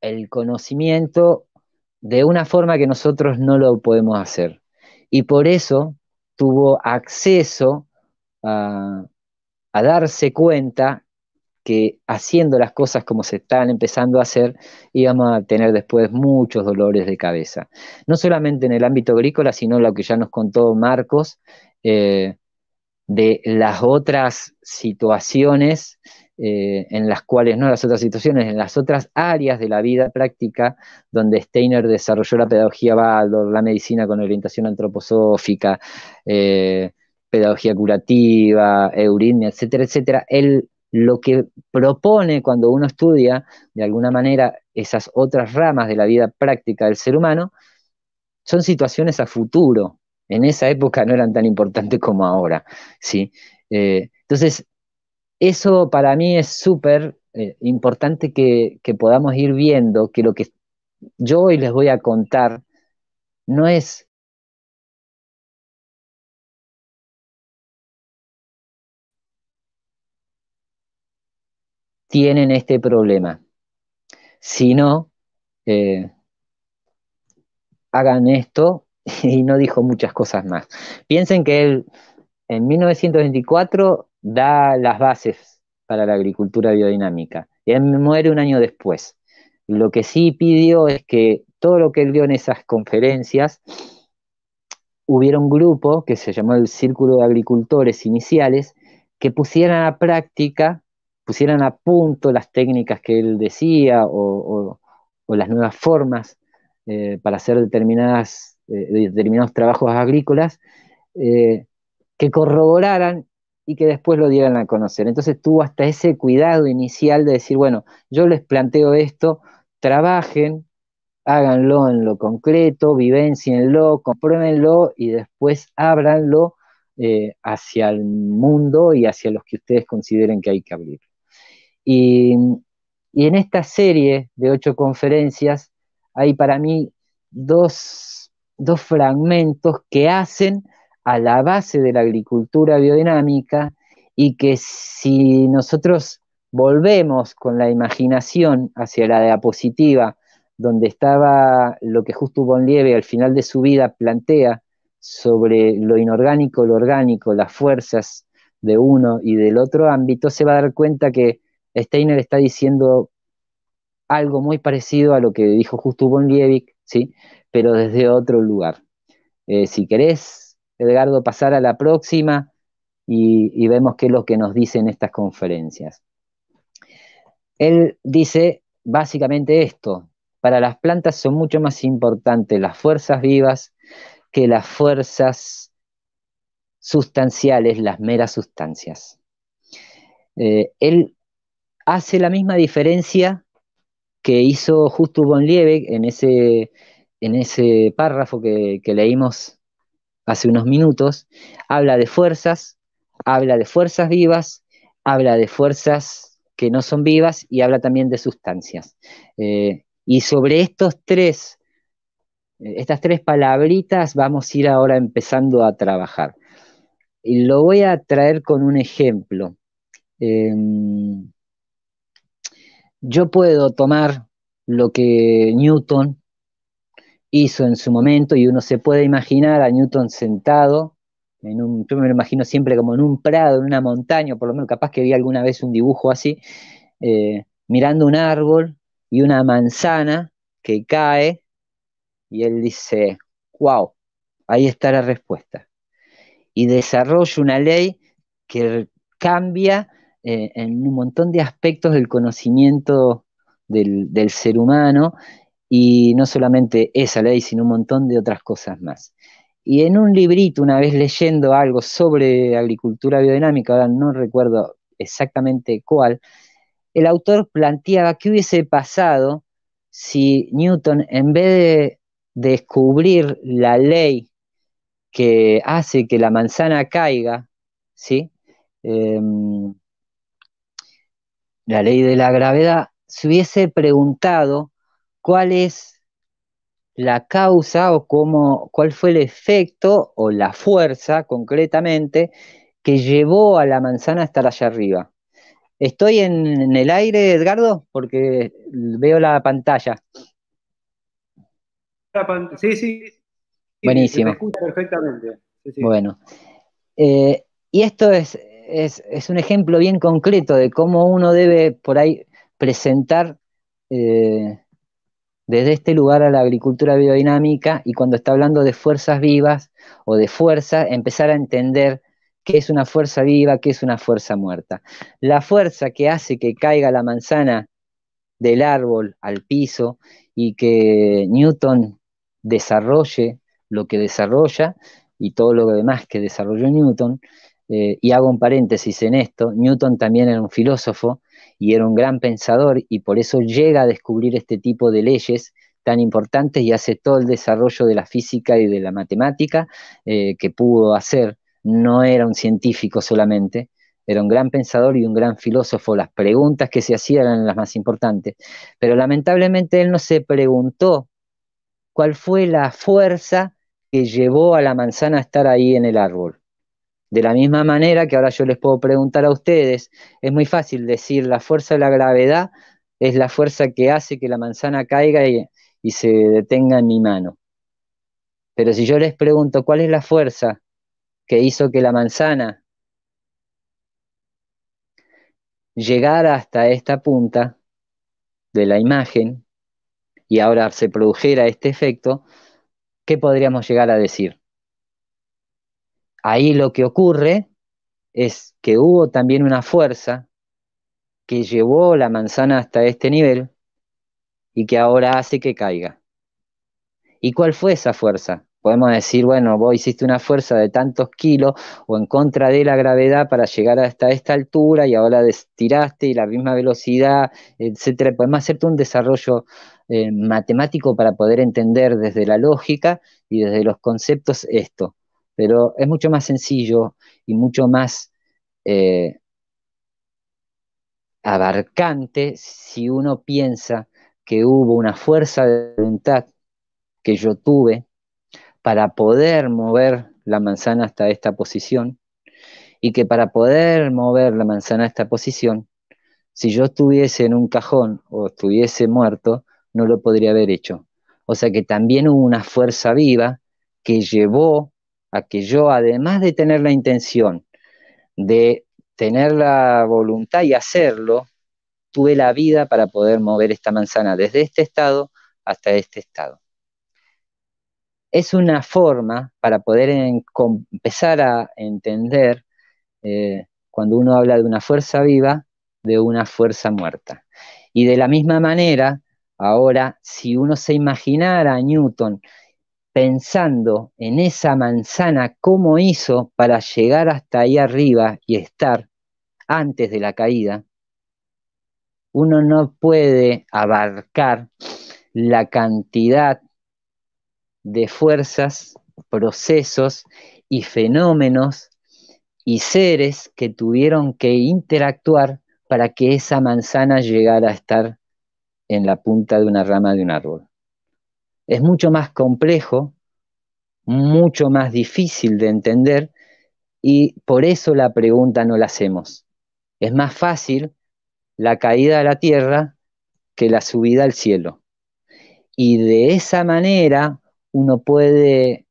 B: el conocimiento de una forma que nosotros no lo podemos hacer. Y por eso tuvo acceso a, darse cuenta que haciendo las cosas como se están empezando a hacer, íbamos a tener después muchos dolores de cabeza. No solamente en el ámbito agrícola, sino lo que ya nos contó Marcos, eh, de las otras situaciones eh, en las cuales, no las otras situaciones, en las otras áreas de la vida práctica donde Steiner desarrolló la pedagogía Baldor, la medicina con orientación antroposófica, eh, pedagogía curativa, euritmia, etcétera, etcétera, él lo que propone cuando uno estudia de alguna manera esas otras ramas de la vida práctica del ser humano, son situaciones a futuro. En esa época no eran tan importantes como ahora. Eh, entonces, eso para mí es súper eh, importante que, que podamos ir viendo que lo que yo hoy les voy a contar no es tienen este problema. Si no, eh, hagan esto *laughs* y no dijo muchas cosas más. Piensen que él en 1924 da las bases para la agricultura biodinámica y él muere un año después. Lo que sí pidió es que todo lo que él dio en esas conferencias, hubiera un grupo que se llamó el Círculo de Agricultores Iniciales que pusieran a práctica pusieran a punto las técnicas que él decía o, las nuevas formas eh, para hacer determinadas, eh, determinados trabajos agrícolas eh, que corroboraran y que después lo dieran a conocer. Entonces tuvo hasta ese cuidado inicial de decir, bueno, yo les planteo esto, trabajen, háganlo en lo concreto, vivencienlo, compruébenlo y después ábranlo hacia el mundo y hacia los que ustedes consideren que hay que abrir. Y, en esta serie de ocho conferencias hay para mí dos, dos fragmentos que hacen a la base de la agricultura biodinámica y que si nosotros volvemos con la imaginación hacia la diapositiva, donde estaba lo que Justo Bonlieve al final de su vida plantea sobre lo inorgánico, lo orgánico, las fuerzas de uno y del otro ámbito, se va a dar cuenta que Steiner está diciendo algo muy parecido a lo que dijo justo von Liebig, ¿sí? pero desde otro lugar. Eh, si querés, Edgardo, pasar a la próxima y, vemos qué es lo que nos dicen estas conferencias. Él dice básicamente esto, para las plantas son mucho más importantes las fuerzas vivas que las fuerzas sustanciales, las meras sustancias. Eh, él hace la misma diferencia que hizo Justo von en ese, en ese párrafo que, leímos hace unos minutos. Habla de fuerzas, habla de fuerzas vivas, habla de fuerzas que no son vivas y habla también de sustancias. Eh, y sobre estos tres, eh, estas tres palabritas vamos a ir ahora empezando a trabajar. Y lo voy a traer con un ejemplo. Em, yo puedo tomar lo que Newton hizo en su momento y uno se puede imaginar a Newton sentado en un, yo me lo imagino siempre como en un prado, en una montaña, por lo menos capaz que vi alguna vez un dibujo así, eh, mirando un árbol y una manzana que cae, y él dice, wow, ahí está la respuesta. Y desarrolla una ley que cambia eh, en un montón de aspectos del conocimiento del, ser humano y no solamente esa ley, sino un montón de otras cosas más. Y en un librito, una vez leyendo algo sobre agricultura biodinámica, ahora no recuerdo exactamente cuál, el autor planteaba qué hubiese pasado si Newton, en vez de descubrir la ley que hace que la manzana caiga, ¿sí? Em, la ley de la gravedad, se hubiese preguntado cuál es la causa o cómo, cuál fue el efecto o la fuerza concretamente que llevó a la manzana a estar allá arriba. ¿Estoy en, el aire, Edgardo? Porque veo la pantalla.
C: sí, sí, Buenísimo. Me escucha perfectamente.
B: Bueno. Eh, y esto es es, un ejemplo bien concreto de cómo uno debe por ahí presentar eh, desde este lugar a la agricultura biodinámica y cuando está hablando de fuerzas vivas o de fuerza, empezar a entender qué es una fuerza viva, qué es una fuerza muerta. La fuerza que hace que caiga la manzana del árbol al piso y que Newton desarrolle lo que desarrolla y todo lo demás que desarrolló Newton, eh, y hago un paréntesis en esto, Newton también era un filósofo y era un gran pensador y por eso llega a descubrir este tipo de leyes tan importantes y hace todo el desarrollo de la física y de la matemática eh, que pudo hacer. No era un científico solamente, era un gran pensador y un gran filósofo. Las preguntas que se hacían eran las más importantes, pero lamentablemente él no se preguntó cuál fue la fuerza que llevó a la manzana a estar ahí en el árbol. De la misma manera que ahora yo les puedo preguntar a ustedes, es muy fácil decir la fuerza de la gravedad es la fuerza que hace que la manzana caiga y, se detenga en mi mano. Pero si yo les pregunto cuál es la fuerza que hizo que la manzana llegara hasta esta punta de la imagen y ahora se produjera este efecto, ¿qué podríamos llegar a decir? ahí lo que ocurre es que hubo también una fuerza que llevó la manzana hasta este nivel y que ahora hace que caiga. ¿Y cuál fue esa fuerza? Podemos decir, bueno, vos hiciste una fuerza de tantos kilos o en contra de la gravedad para llegar hasta esta altura y ahora tiraste y la misma velocidad, etcétera. Podemos hacerte un desarrollo eh, matemático para poder entender desde la lógica y desde los conceptos esto pero es mucho más sencillo y mucho más eh, abarcante si uno piensa que hubo una fuerza de voluntad que yo tuve para poder mover la manzana hasta esta posición y que para poder mover la manzana a esta posición, si yo estuviese en un cajón o estuviese muerto, no lo podría haber hecho. O sea que también hubo una fuerza viva que llevó a que yo, además de tener la intención de tener la voluntad y hacerlo, tuve la vida para poder mover esta manzana desde este estado hasta este estado. Es una forma para poder empezar a entender eh, cuando uno habla de una fuerza viva, de una fuerza muerta. Y de la misma manera, ahora, si uno se imaginara a Newton pensando en esa manzana, cómo hizo para llegar hasta ahí arriba y estar antes de la caída, uno no puede abarcar la cantidad de fuerzas, procesos y fenómenos y seres que tuvieron que interactuar para que esa manzana llegara a estar en la punta de una rama de un árbol es mucho más complejo, mucho más difícil de entender y por eso la pregunta no la hacemos. Es más fácil la caída a la tierra que la subida al cielo. Y de esa manera uno puede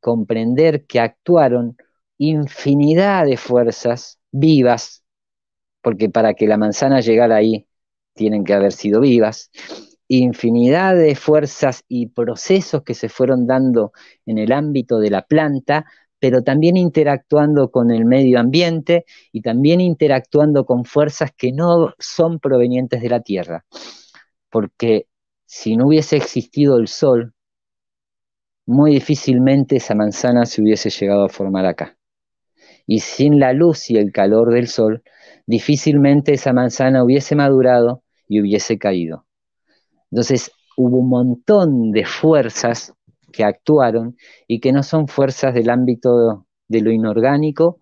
B: comprender que actuaron infinidad de fuerzas vivas, porque para que la manzana llegara ahí tienen que haber sido vivas, infinidad de fuerzas y procesos que se fueron dando en el ámbito de la planta, pero también interactuando con el medio ambiente y también interactuando con fuerzas que no son provenientes de la Tierra. Porque si no hubiese existido el Sol, muy difícilmente esa manzana se hubiese llegado a formar acá. Y sin la luz y el calor del Sol, difícilmente esa manzana hubiese madurado y hubiese caído. Entonces, hubo un montón de fuerzas que actuaron y que no son fuerzas del ámbito de lo inorgánico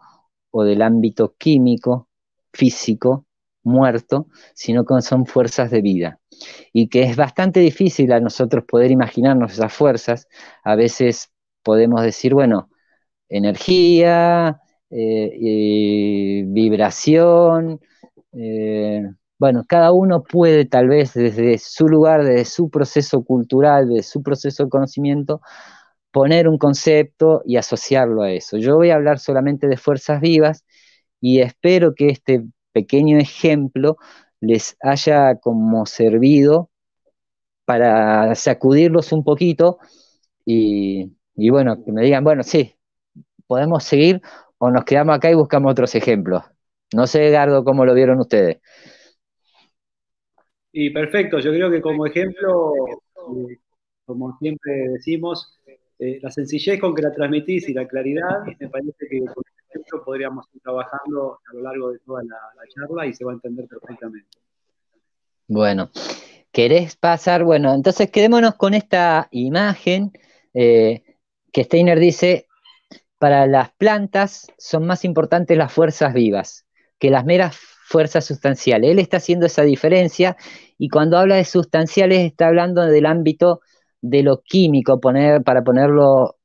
B: o del ámbito químico, físico, muerto, sino que son fuerzas de vida. Y que es bastante difícil a nosotros poder imaginarnos esas fuerzas. A veces podemos decir, bueno, energía, eh, eh, vibración, eh, bueno, cada uno puede tal vez desde su lugar, desde su proceso cultural, desde su proceso de conocimiento, poner un concepto y asociarlo a eso. Yo voy a hablar solamente de fuerzas vivas y espero que este pequeño ejemplo les haya como servido para sacudirlos un poquito y, bueno, que me digan, bueno, sí, podemos seguir o nos quedamos acá y buscamos otros ejemplos. No sé, Gardo, cómo lo vieron ustedes.
C: Y perfecto, yo creo que como ejemplo, eh, como siempre decimos, eh, la sencillez con que la transmitís y la claridad, me parece que este ejemplo podríamos ir trabajando a lo largo de toda la, charla y se va a entender perfectamente.
B: Bueno, ¿querés pasar? Bueno, entonces quedémonos con esta imagen eh, que Steiner dice, para las plantas son más importantes las fuerzas vivas que las meras fuerza sustancial. Él está haciendo esa diferencia y cuando habla de sustanciales está hablando del ámbito de lo químico, poner, para ponerlo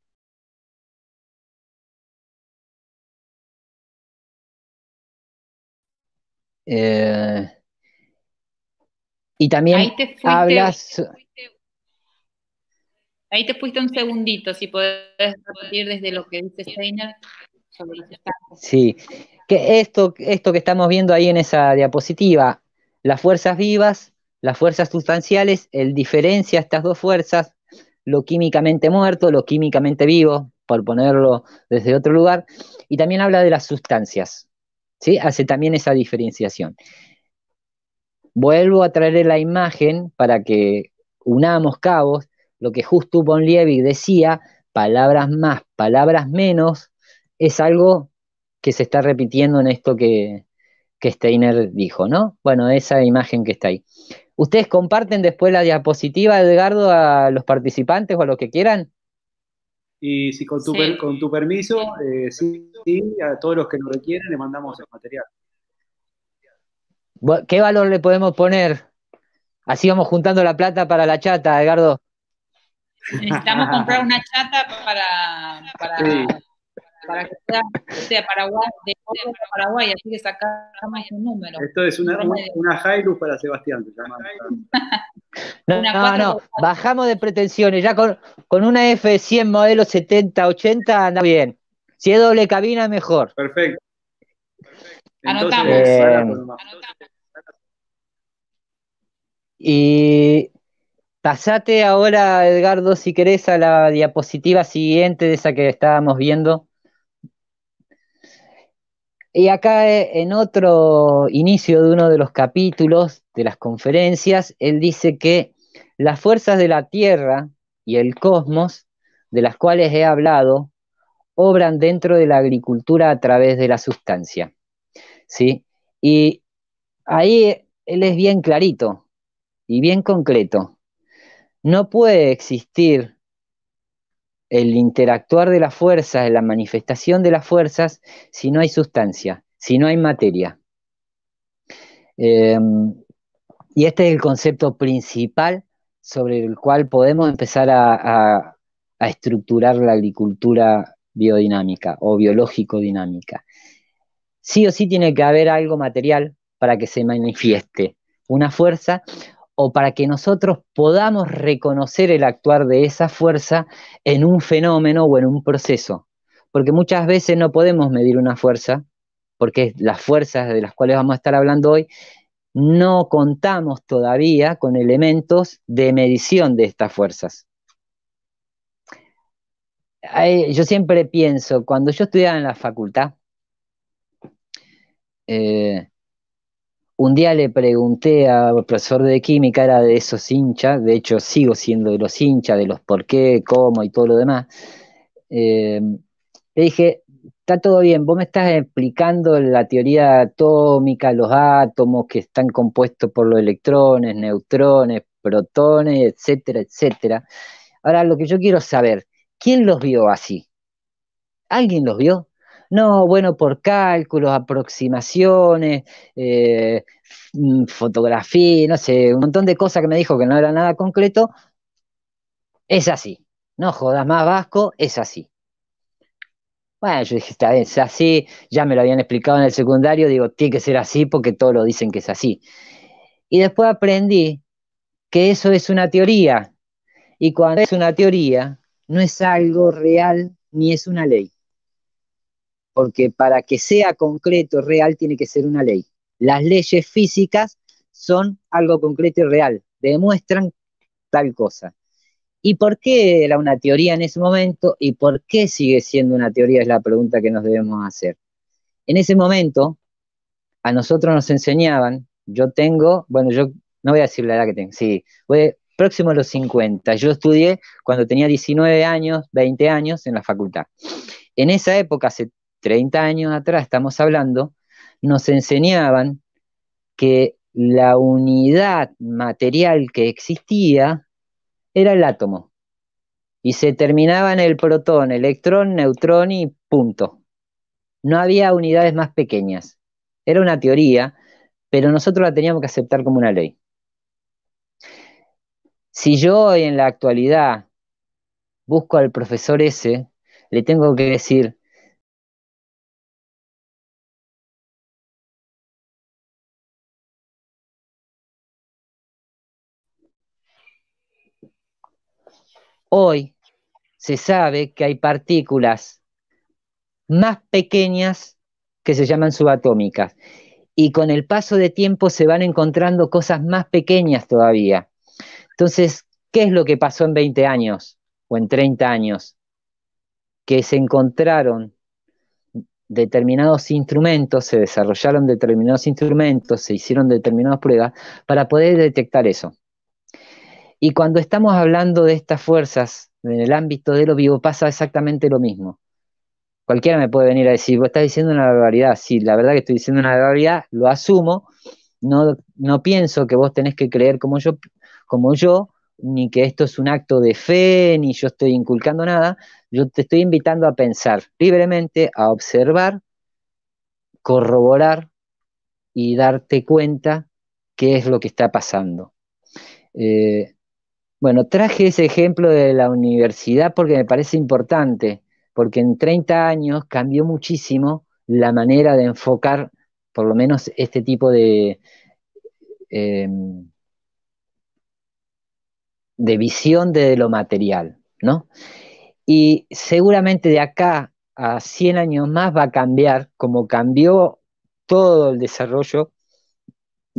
A: eh, y también ahí te fuiste, hablas.
D: Ahí te fuiste un segundito, si puedes repetir desde lo que dice Steiner
B: Sí, que esto, esto que estamos viendo ahí en esa diapositiva, las fuerzas vivas, las fuerzas sustanciales, él diferencia estas dos fuerzas, lo químicamente muerto, lo químicamente vivo, por ponerlo desde otro lugar, y también habla de las sustancias, ¿sí? Hace también esa diferenciación. Vuelvo a traer la imagen para que unamos cabos, lo que justo von Liebig decía, palabras más, palabras menos, es algo que se está repitiendo en esto que, Steiner dijo, ¿no? Bueno, esa imagen que está ahí. ¿Ustedes comparten después la diapositiva, Edgardo, a los participantes o a
C: los que quieran? Y si con tu, con tu permiso, eh, sí, a todos los que nos requieran le mandamos el material.
B: ¿Qué valor le podemos poner? Así vamos juntando la plata para la chata, Edgardo.
C: Necesitamos comprar
D: una chata para, para para que sea, sea Paraguay, de, de Paraguay, así que sacar más el número. Esto es una,
C: una, para Sebastián, *laughs* No, no,
B: bajamos de pretensiones, ya con, con una F100 modelo 70-80 anda bien. Si es doble cabina, mejor.
C: Perfecto. anotamos. Eh, anotamos.
B: Y pasate ahora, Edgardo, si querés, a la diapositiva siguiente de esa que estábamos viendo. Y acá eh, en otro inicio de uno de los capítulos de las conferencias, él dice que las fuerzas de la Tierra y el cosmos, de las cuales he hablado, obran dentro de la agricultura a través de la sustancia. ¿Sí? Y ahí eh, él es bien clarito y bien concreto. No puede existir el interactuar de las fuerzas, la manifestación de las fuerzas, si no hay sustancia, si no hay materia. Em, y este es el concepto principal sobre el cual podemos empezar a, a estructurar la agricultura biodinámica o biológico-dinámica. Sí o sí tiene que haber algo material para que se manifieste, una fuerza o para que nosotros podamos reconocer el actuar de esa fuerza en un fenómeno o en un proceso. Porque muchas veces no podemos medir una fuerza, porque las fuerzas de las cuales vamos a estar hablando hoy, no contamos todavía con elementos de medición de estas fuerzas. Yo siempre pienso, cuando yo estudiaba en la facultad, eh, un día le pregunté al profesor de química, era de esos hinchas, de hecho sigo siendo de los hinchas, de los por qué, cómo y todo lo demás. Eh, le dije, está todo bien, vos me estás explicando la teoría atómica, los átomos que están compuestos por los electrones, neutrones, protones, etcétera, etcétera. Ahora, lo que yo quiero saber, ¿quién los vio así? ¿Alguien los vio? No, bueno, por cálculos, aproximaciones, eh, mm, fotografía, no sé, un montón de cosas que me dijo que no era nada concreto. Es así. No jodas más vasco, es así. Bueno, yo dije, está es así, ya me lo habían explicado en el secundario, digo, tiene que ser así porque todos lo dicen que es así. Y después aprendí que eso es una teoría. Y cuando es una teoría, no es algo real ni es una ley porque para que sea concreto, real, tiene que ser una ley. Las leyes físicas son algo concreto y real, demuestran tal cosa. ¿Y por qué era una teoría en ese momento y por qué sigue siendo una teoría? Es la pregunta que nos debemos hacer. En ese momento, a nosotros nos enseñaban, yo tengo, bueno, yo no voy a decir la edad que tengo, sí, voy, próximo a los 50. Yo estudié cuando tenía 19 años, 20 años en la facultad. En esa época, se 30 años atrás estamos hablando, nos enseñaban que la unidad material que existía era el átomo. Y se terminaba en el protón, electrón, neutrón y punto. No había unidades más pequeñas. Era una teoría, pero nosotros la teníamos que aceptar como una ley. Si yo hoy en la actualidad busco al profesor ese, le tengo que decir, Hoy se sabe que hay partículas más pequeñas que se llaman subatómicas. Y con el paso de tiempo se van encontrando cosas más pequeñas todavía. Entonces, ¿qué es lo que pasó en 20 años o en 30 años? Que se encontraron determinados instrumentos, se desarrollaron determinados instrumentos, se hicieron determinadas pruebas para poder detectar eso. Y cuando estamos hablando de estas fuerzas en el ámbito de lo vivo pasa exactamente lo mismo. Cualquiera me puede venir a decir, vos estás diciendo una barbaridad. Sí, la verdad que estoy diciendo una barbaridad, lo asumo. No, no pienso que vos tenés que creer como yo, como yo, ni que esto es un acto de fe, ni yo estoy inculcando nada. Yo te estoy invitando a pensar libremente, a observar, corroborar y darte cuenta qué es lo que está pasando. Eh, bueno, traje ese ejemplo de la universidad porque me parece importante, porque en 30 años cambió muchísimo la manera de enfocar por lo menos este tipo de, em, de visión de lo material, ¿no? Y seguramente de acá a 100 años más va a cambiar, como cambió todo el desarrollo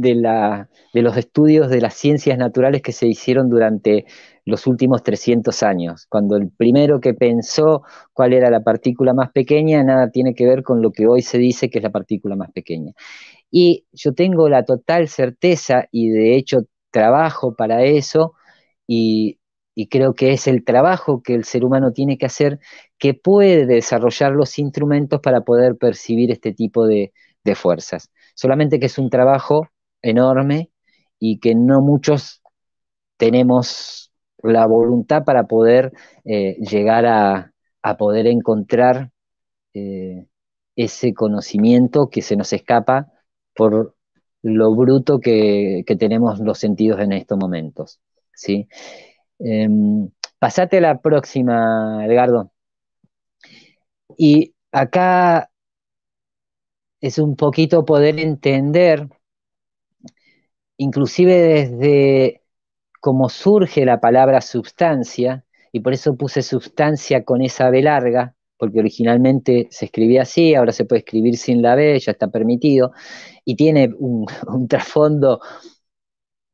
B: de, la, de los estudios de las ciencias naturales que se hicieron durante los últimos 300 años, cuando el primero que pensó cuál era la partícula más pequeña, nada tiene que ver con lo que hoy se dice que es la partícula más pequeña. Y yo tengo la total certeza y de hecho trabajo para eso y, creo que es el trabajo que el ser humano tiene que hacer que puede desarrollar los instrumentos para poder percibir este tipo de, de fuerzas. Solamente que es un trabajo enorme y que no muchos tenemos la voluntad para poder eh, llegar a, poder encontrar eh, ese conocimiento que se nos escapa por lo bruto que, tenemos los sentidos en estos momentos. ¿sí? Em, pasate la próxima, Edgardo. Y acá es un poquito poder entender inclusive desde cómo surge la palabra sustancia y por eso puse sustancia con esa B larga, porque originalmente se escribía así, ahora se puede escribir sin la B, ya está permitido, y tiene un, *laughs* trasfondo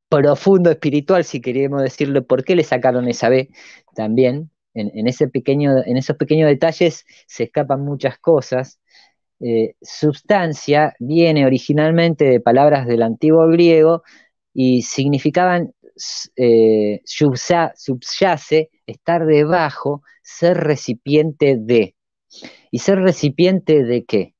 B: profundo espiritual, si queremos decirle por qué le sacaron esa B también. en, ese pequeño, en esos pequeños detalles se escapan muchas cosas eh, substancia viene originalmente de palabras del antiguo griego y significaban eh, estar debajo, ser recipiente de. ¿Y ser recipiente de qué?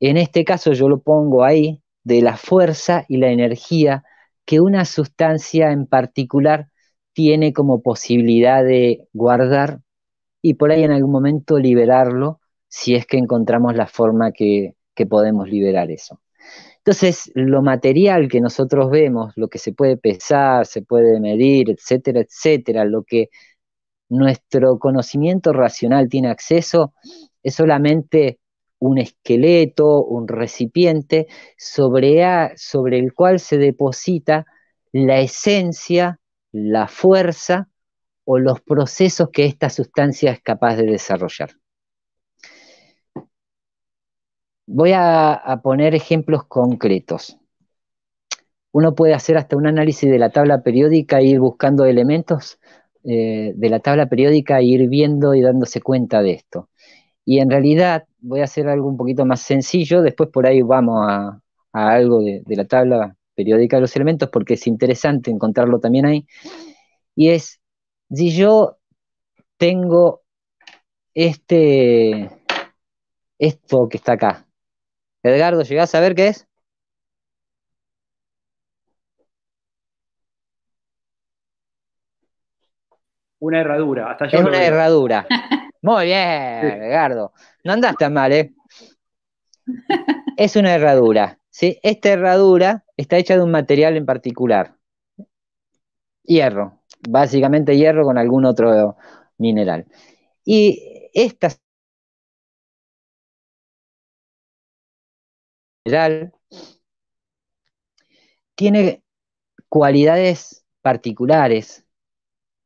B: En este caso yo lo pongo ahí, de la fuerza y la energía que una sustancia en particular tiene como posibilidad de guardar y por ahí en algún momento liberarlo si es que encontramos la forma que, podemos liberar eso. Entonces, lo material que nosotros vemos, lo que se puede pesar, se puede medir, etcétera, etcétera, lo que nuestro conocimiento racional tiene acceso, es solamente un esqueleto, un recipiente sobre, sobre el cual se deposita la esencia, la fuerza o los procesos que esta sustancia es capaz de desarrollar. Voy a, poner ejemplos concretos. Uno puede hacer hasta un análisis de la tabla periódica e ir buscando elementos eh, de la tabla periódica e ir viendo y dándose cuenta de esto. Y en realidad voy a hacer algo un poquito más sencillo, después por ahí vamos a, algo de, de la tabla periódica de los elementos porque es interesante encontrarlo también ahí. Y es, si yo tengo este, esto que está acá, Edgardo, ¿llegás a ver qué es?
C: Una herradura. Hasta es una herradura.
B: *laughs* Muy bien, Edgardo. No andás tan mal, ¿eh? *laughs* Es una herradura. ¿sí? Esta herradura está hecha de un material en particular. Hierro. Básicamente hierro con algún otro mineral. Y estas tiene cualidades particulares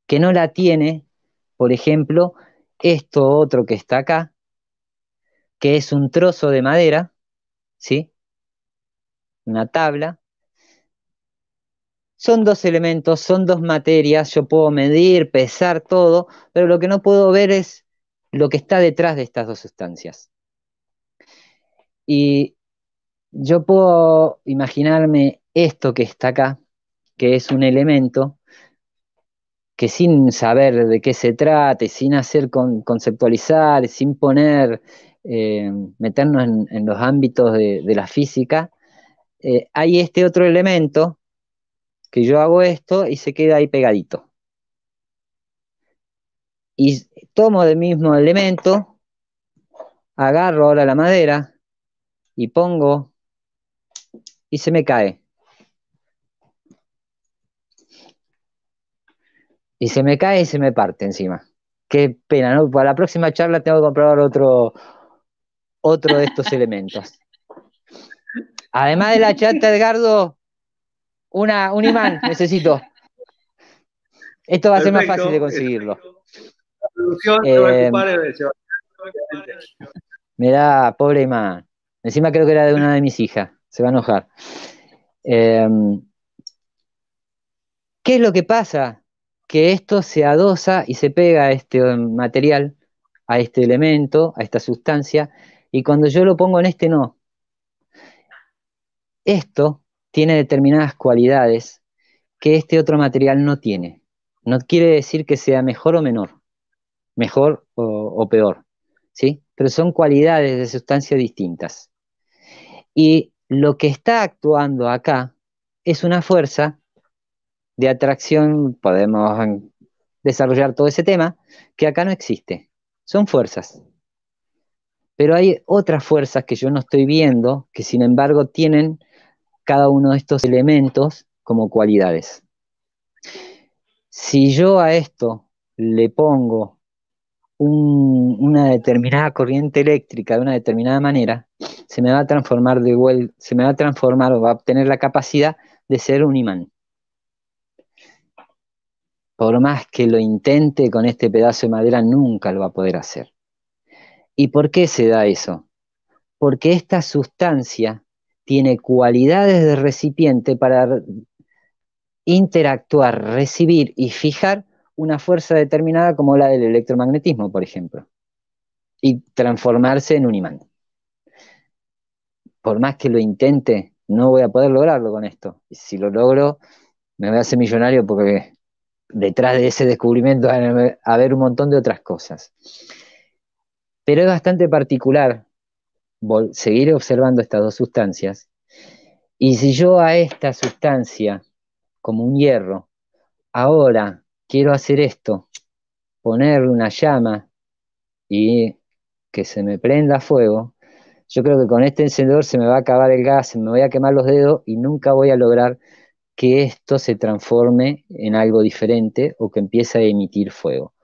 B: que no la tiene, por ejemplo, esto otro que está acá, que es un trozo de madera, ¿sí? Una tabla. Son dos elementos, son dos materias, yo puedo medir, pesar todo, pero lo que no puedo ver es lo que está detrás de estas dos sustancias. Y yo puedo imaginarme esto que está acá, que es un elemento que sin saber de qué se trate, sin hacer conceptualizar, sin poner, eh, meternos en, los ámbitos de, la física, eh, hay este otro elemento que yo hago esto y se queda ahí pegadito. Y tomo del mismo elemento, agarro ahora la madera y pongo y se me cae. Y se me cae y se me parte encima. Qué pena, ¿no? Para la próxima charla tengo que comprar otro, otro de estos *laughs* elementos. Además de la chata, Edgardo, una, un imán necesito. Esto va a ser más fácil de conseguirlo. La eh, pobre imán. Encima creo que era de una de mis hijas se va a enojar. Em, ¿Qué es lo que pasa? Que esto se adosa y se pega a este em, material, a este elemento, a esta sustancia, y cuando yo lo pongo en este no. Esto tiene determinadas cualidades que este otro material no tiene. No quiere decir que sea mejor o menor, mejor o, o peor, ¿sí? Pero son cualidades de sustancias distintas. Y lo que está actuando acá es una fuerza de atracción, podemos desarrollar todo ese tema, que acá no existe. Son fuerzas. Pero hay otras fuerzas que yo no estoy viendo, que sin embargo tienen cada uno de estos elementos como cualidades. Si yo a esto le pongo una determinada corriente eléctrica de una determinada manera, se me va a transformar de se me va a transformar o va a obtener la capacidad de ser un imán. Por más que lo intente con este pedazo de madera, nunca lo va a poder hacer. ¿Y por qué se da eso? Porque esta sustancia tiene cualidades de recipiente para interactuar, recibir y fijar una fuerza determinada como la del electromagnetismo, por ejemplo, y transformarse en un imán por más que lo intente, no voy a poder lograrlo con esto. Y si lo logro, me voy a hacer millonario porque detrás de ese descubrimiento va a haber un montón de otras cosas. Pero es bastante particular seguir observando estas dos sustancias. Y si yo a esta sustancia, como un hierro, ahora quiero hacer esto, ponerle una llama y que se me prenda fuego, yo creo que con este encendedor se me va a acabar el gas, me voy a quemar los dedos y nunca voy a lograr que esto se transforme en algo diferente o que empiece a emitir fuego.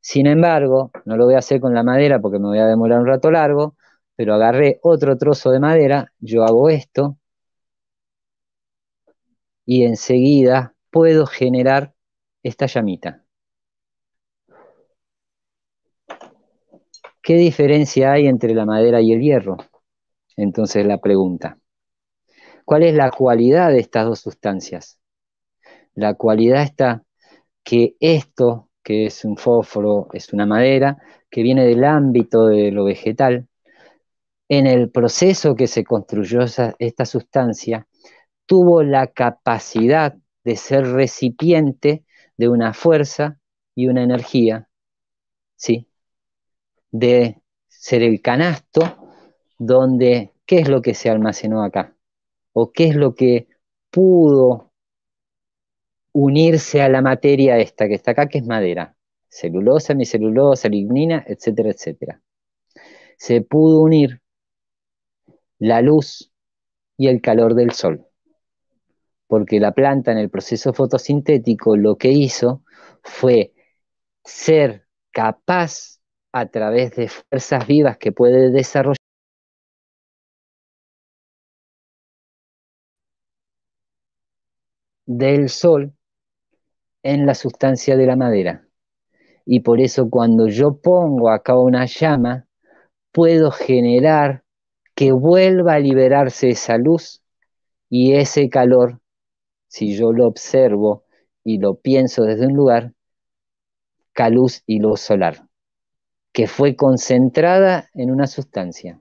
B: Sin embargo, no lo voy a hacer con la madera porque me voy a demorar un rato largo, pero agarré otro trozo de madera, yo hago esto y enseguida puedo generar esta llamita. ¿Qué diferencia hay entre la madera y el hierro? Entonces la pregunta, ¿cuál es la cualidad de estas dos sustancias? La cualidad está que esto, que es un fósforo, es una madera, que viene del ámbito de lo vegetal, en el proceso que se construyó esta sustancia, tuvo la capacidad de ser recipiente de una fuerza y una energía, ¿sí? de ser el canasto donde qué es lo que se almacenó acá o qué es lo que pudo unirse a la materia esta que está acá, que es madera, celulosa, micelulosa, lignina, etcétera, etcétera. Se pudo unir la luz y el calor del sol, porque la planta en el proceso fotosintético lo que hizo fue ser capaz a través de fuerzas vivas que puede desarrollar, del sol en la sustancia de la madera. Y por eso cuando yo pongo acá una llama, puedo generar que vuelva a liberarse esa luz y ese calor, si yo lo observo y lo pienso desde un lugar, caluz y luz solar, que fue concentrada en una sustancia.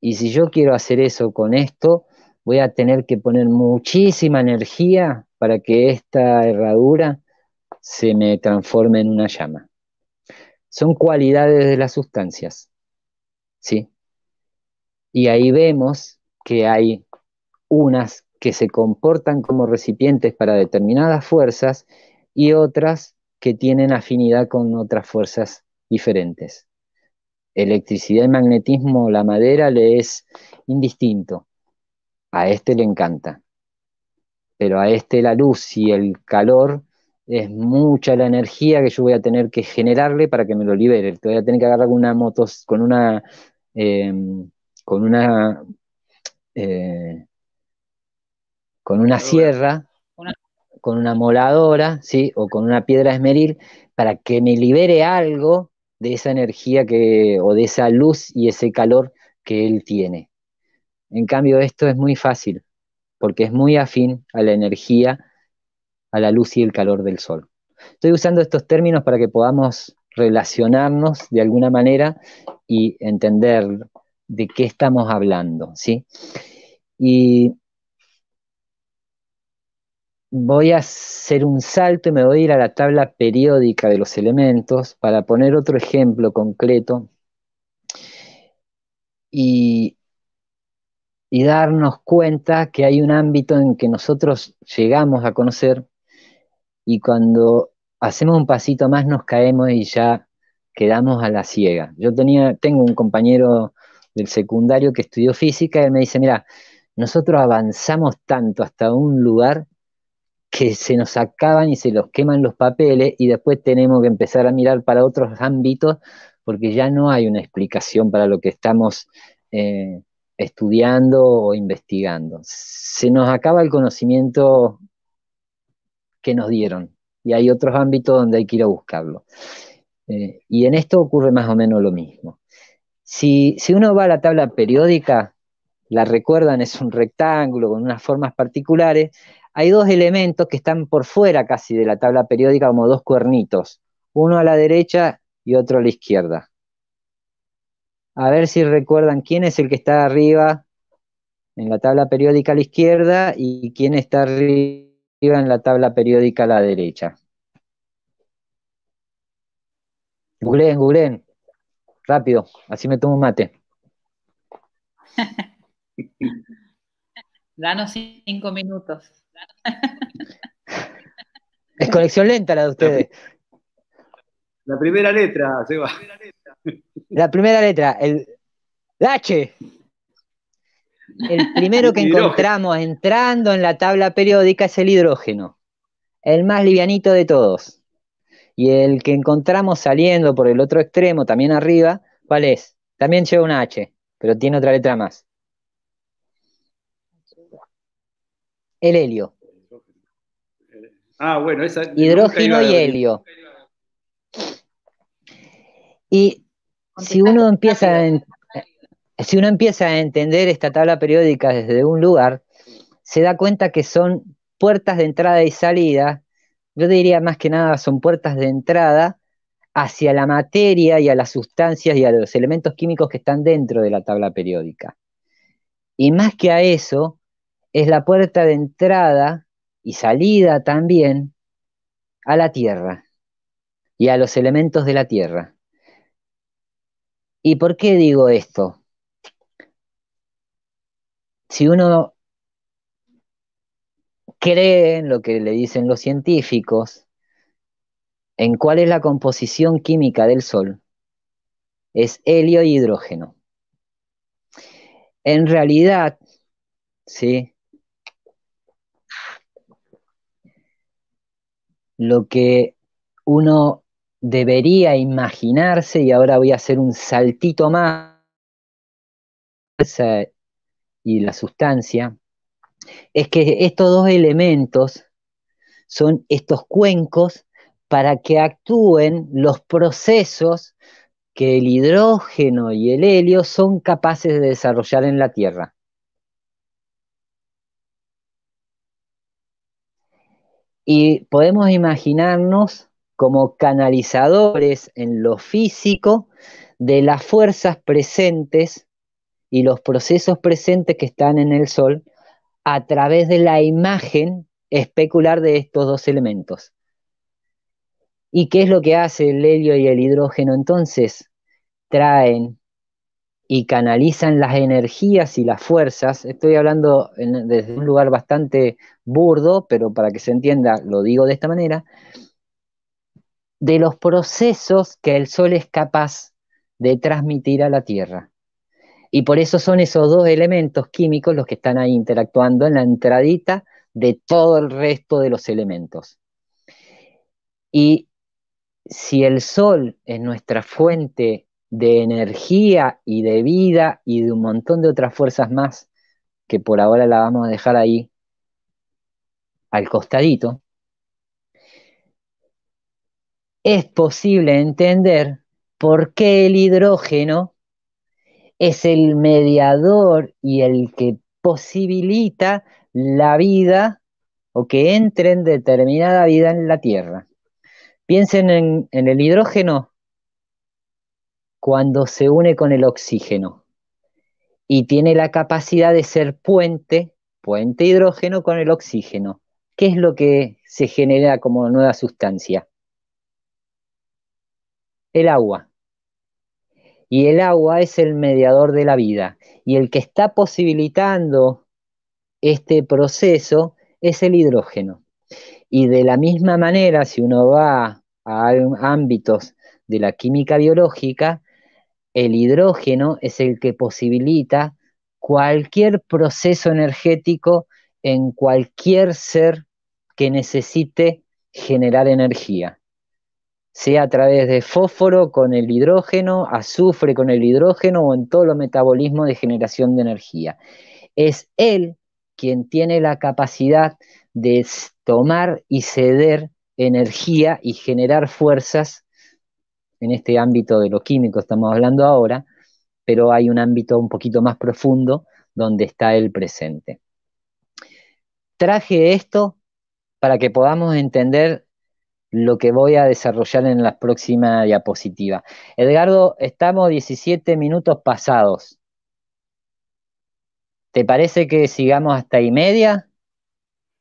B: Y si yo quiero hacer eso con esto, voy a tener que poner muchísima energía para que esta herradura se me transforme en una llama. Son cualidades de las sustancias. ¿sí? Y ahí vemos que hay unas que se comportan como recipientes para determinadas fuerzas y otras que tienen afinidad con otras fuerzas diferentes. Electricidad y magnetismo, la madera le es indistinto a este le encanta. Pero a este la luz y el calor es mucha la energía que yo voy a tener que generarle para que me lo libere. Te voy a tener que agarrar una motos, con una con una em, con una eh, sierra, con una moladora, sí, o con una piedra esmeril, para que me libere algo de esa energía que, o de esa luz y ese calor que él tiene. En cambio, esto es muy fácil, porque es muy afín a la energía, a la luz y el calor del sol. Estoy usando estos términos para que podamos relacionarnos de alguna manera y entender de qué estamos hablando, ¿sí? Y voy a hacer un salto y me voy a ir a la tabla periódica de los elementos para poner otro ejemplo concreto. Y y darnos cuenta que hay un ámbito en que nosotros llegamos a conocer y cuando hacemos un pasito más nos caemos y ya quedamos a la ciega. Yo tenía, tengo un compañero del secundario que estudió física y me dice, mira, nosotros avanzamos tanto hasta un lugar que se nos acaban y se los queman los papeles y después tenemos que empezar a mirar para otros ámbitos porque ya no hay una explicación para lo que estamos eh, estudiando o investigando. Se nos acaba el conocimiento que nos dieron y hay otros ámbitos donde hay que ir a buscarlo. Eh, y en esto ocurre más o menos lo mismo. Si, si uno va a la tabla periódica, la recuerdan, es un rectángulo con unas formas particulares, hay dos elementos que están por fuera casi de la tabla periódica como dos cuernitos, uno a la derecha y otro a la izquierda. A ver si recuerdan quién es el que está arriba en la tabla periódica a la izquierda y quién está arriba en la tabla periódica a la derecha. Gulen, Gulen, Rápido, así me tomo un mate.
D: *laughs* Danos cinco minutos.
B: es conexión lenta la de ustedes.
C: La primera letra, Seba. La primera letra.
B: La primera letra, el H. El primero que *laughs* encontramos entrando en la tabla periódica es el hidrógeno, el más livianito de todos. Y el que encontramos saliendo por el otro extremo, también arriba, ¿cuál es? También lleva un H, pero tiene otra letra más. El helio.
C: Ah, bueno, esa. Hidrógeno y helio.
B: Y si uno empieza si uno empieza a entender esta tabla periódica desde un lugar, se da cuenta que son puertas de entrada y salida. Yo diría más que nada son puertas de entrada hacia la materia y a las sustancias y a los elementos químicos que están dentro de la tabla periódica. Y más que a eso, es la puerta de entrada y salida también a la Tierra y a los elementos de la Tierra. ¿Y por qué digo esto? Si uno cree en lo que le dicen los científicos, en cuál es la composición química del Sol, es helio y e hidrógeno. En realidad, ¿sí? Lo que uno debería imaginarse, y ahora voy a hacer un saltito más, y la sustancia, es que estos dos elementos son estos cuencos para que actúen los procesos que el hidrógeno y el helio son capaces de desarrollar en la Tierra. Y podemos imaginarnos como canalizadores en lo físico de las fuerzas presentes y los procesos presentes que están en el Sol a través de la imagen especular de estos dos elementos. ¿Y qué es lo que hace el helio y el hidrógeno entonces? Traen y canalizan las energías y las fuerzas. Estoy hablando desde un lugar bastante burdo, pero para que se entienda, lo digo de esta manera de los procesos que el Sol es capaz de transmitir a la Tierra. Y por eso son esos dos elementos químicos los que están ahí interactuando en la entradita de todo el resto de los elementos. Y si el Sol es nuestra fuente de energía y de vida y de un montón de otras fuerzas más, que por ahora la vamos a dejar ahí al costadito, es posible entender por qué el hidrógeno es el mediador y el que posibilita la vida o que entre en determinada vida en la Tierra. Piensen en, el hidrógeno cuando se une con el oxígeno y tiene la capacidad de ser puente, puente hidrógeno con el oxígeno. ¿Qué es lo que se genera como nueva sustancia? el agua. Y el agua es el mediador de la vida. Y el que está posibilitando este proceso es el hidrógeno. Y de la misma manera, si uno va a ámbitos de la química biológica, el hidrógeno es el que posibilita cualquier proceso energético en cualquier ser que necesite generar energía sea a través de fósforo con el hidrógeno, azufre con el hidrógeno o en todo lo metabolismo de generación de energía. Es él quien tiene la capacidad de tomar y ceder energía y generar fuerzas en este ámbito de lo químico estamos hablando ahora, pero hay un ámbito un poquito más profundo donde está el presente. Traje esto para que podamos entender lo que voy a desarrollar en la próxima diapositiva. Edgardo, estamos 17 minutos pasados. ¿Te parece que sigamos hasta y media?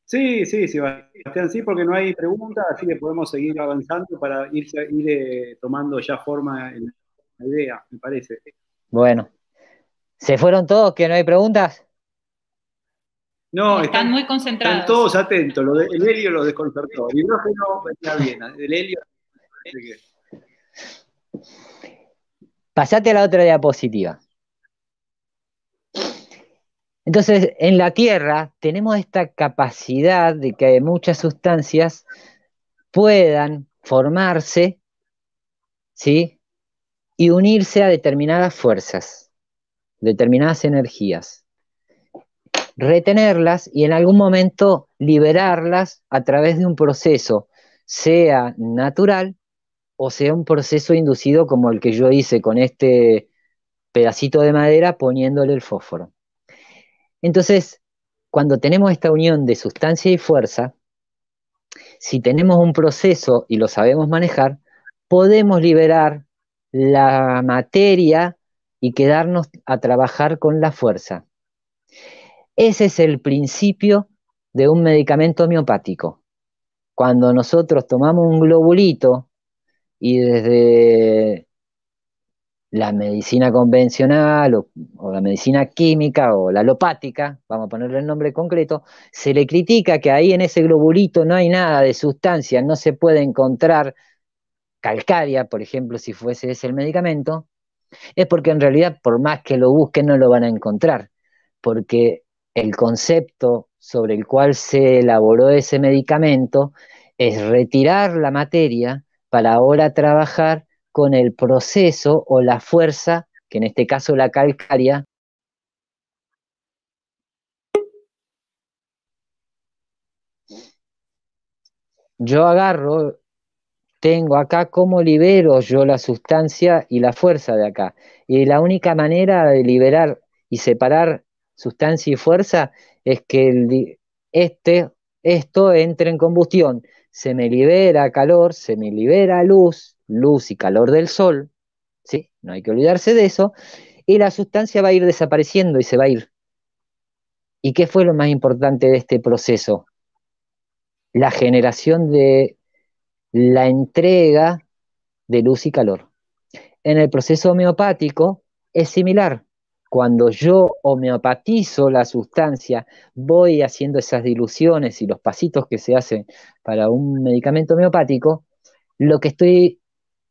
C: Sí, sí, Sebastián, sí, porque no hay preguntas, así que podemos seguir avanzando para ir, eh, tomando ya forma en la idea, me parece.
B: Bueno, ¿se fueron todos que no hay preguntas?
C: están, muy concentrados. Están todos atentos. el helio los desconcertó. El hidrógeno venía bien. El helio.
B: Pasate a la otra diapositiva. Entonces, en la Tierra tenemos esta capacidad de que muchas sustancias puedan formarse, ¿sí? Y unirse a determinadas fuerzas, determinadas energías retenerlas y en algún momento liberarlas a través de un proceso, sea natural o sea un proceso inducido como el que yo hice con este pedacito de madera poniéndole el fósforo. Entonces, cuando tenemos esta unión de sustancia y fuerza, si tenemos un proceso y lo sabemos manejar, podemos liberar la materia y quedarnos a trabajar con la fuerza. Ese es el principio de un medicamento homeopático. Cuando nosotros tomamos un globulito y desde la medicina convencional o, la medicina química o la alopática, vamos a ponerle el nombre concreto, se le critica que ahí en ese globulito no hay nada de sustancia, no se puede encontrar calcárea, por ejemplo, si fuese ese el medicamento, es porque en realidad por más que lo busquen no lo van a encontrar, porque el concepto sobre el cual se elaboró ese medicamento es retirar la materia para ahora trabajar con el proceso o la fuerza, que en este caso la calcárea, yo agarro, tengo acá cómo libero yo la sustancia y la fuerza de acá. Y la única manera de liberar y separar sustancia y fuerza es que este, esto entre en combustión. Se me libera calor, se me libera luz, luz y calor del sol, ¿sí? No hay que olvidarse de eso, y la sustancia va a ir desapareciendo y se va a ir. ¿Y qué fue lo más importante de este proceso? La generación de la entrega de luz y calor. En el proceso homeopático es similar. Cuando yo homeopatizo la sustancia, voy haciendo esas diluciones y los pasitos que se hacen para un medicamento homeopático, lo que estoy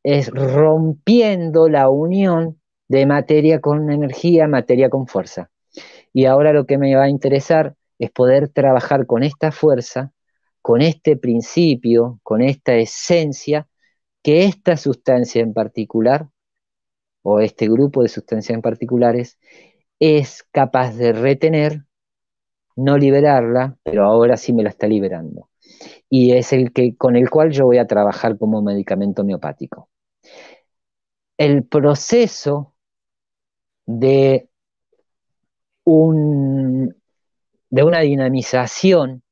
B: es rompiendo la unión de materia con energía, materia con fuerza. Y ahora lo que me va a interesar es poder trabajar con esta fuerza, con este principio, con esta esencia, que esta sustancia en particular o este grupo de sustancias en particulares, es capaz de retener, no liberarla, pero ahora sí me la está liberando. Y es el que, con el cual yo voy a trabajar como medicamento homeopático. El proceso de una dinamización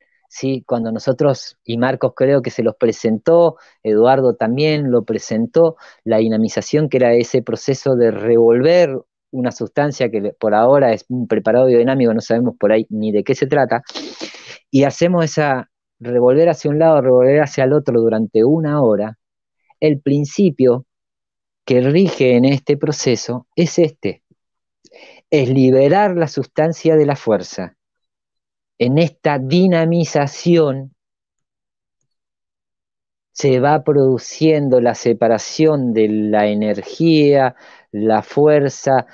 B: cuando nosotros, y Marcos creo que se los presentó, Eduardo también lo presentó, la dinamización que era ese proceso de revolver una sustancia que por ahora es un preparado biodinámico, no sabemos por ahí ni de qué se trata, y hacemos esa revolver hacia un lado, revolver hacia el otro durante una hora, el principio que rige en este proceso es este, es liberar la sustancia de la fuerza en esta dinamización se va produciendo la separación de la energía, la fuerza,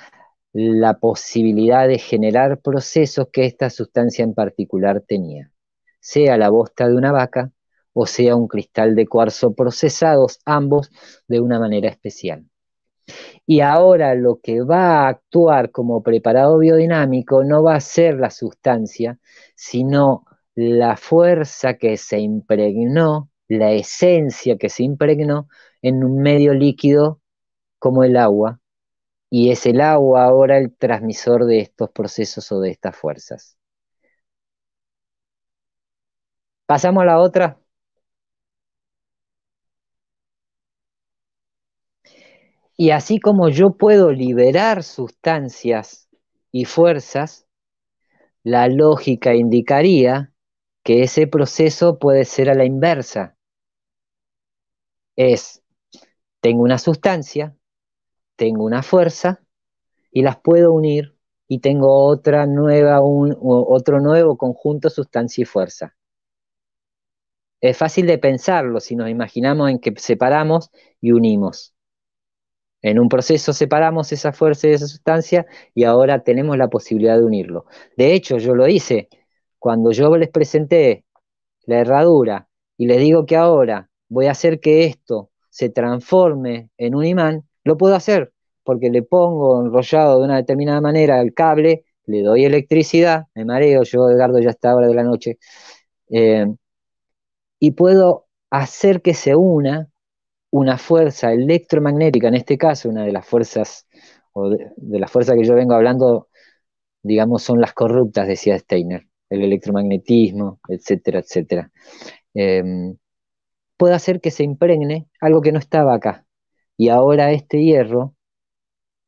B: la posibilidad de generar procesos que esta sustancia en particular tenía, sea la bosta de una vaca o sea un cristal de cuarzo procesados, ambos de una manera especial. Y ahora lo que va a actuar como preparado biodinámico no va a ser la sustancia, sino la fuerza que se impregnó, la esencia que se impregnó en un medio líquido como el agua. Y es el agua ahora el transmisor de estos procesos o de estas fuerzas. Pasamos a la otra. Y así como yo puedo liberar sustancias y fuerzas, la lógica indicaría que ese proceso puede ser a la inversa. Es, tengo una sustancia, tengo una fuerza y las puedo unir y tengo otra nueva, un, otro nuevo conjunto sustancia y fuerza. Es fácil de pensarlo si nos imaginamos en que separamos y unimos. En un proceso separamos esa fuerza y esa sustancia y ahora tenemos la posibilidad de unirlo. De hecho, yo lo hice. Cuando yo les presenté la herradura y les digo que ahora voy a hacer que esto se transforme en un imán, lo puedo hacer porque le pongo enrollado de una determinada manera el cable, le doy electricidad, me mareo, yo Edgardo ya está hora de la noche, eh, y puedo hacer que se una una fuerza electromagnética, en este caso, una de las fuerzas, o de, que yo vengo hablando, digamos, son las corruptas, decía Steiner, el electromagnetismo, etcétera, etcétera. Em, puede hacer que se impregne algo que no estaba acá. Y ahora este hierro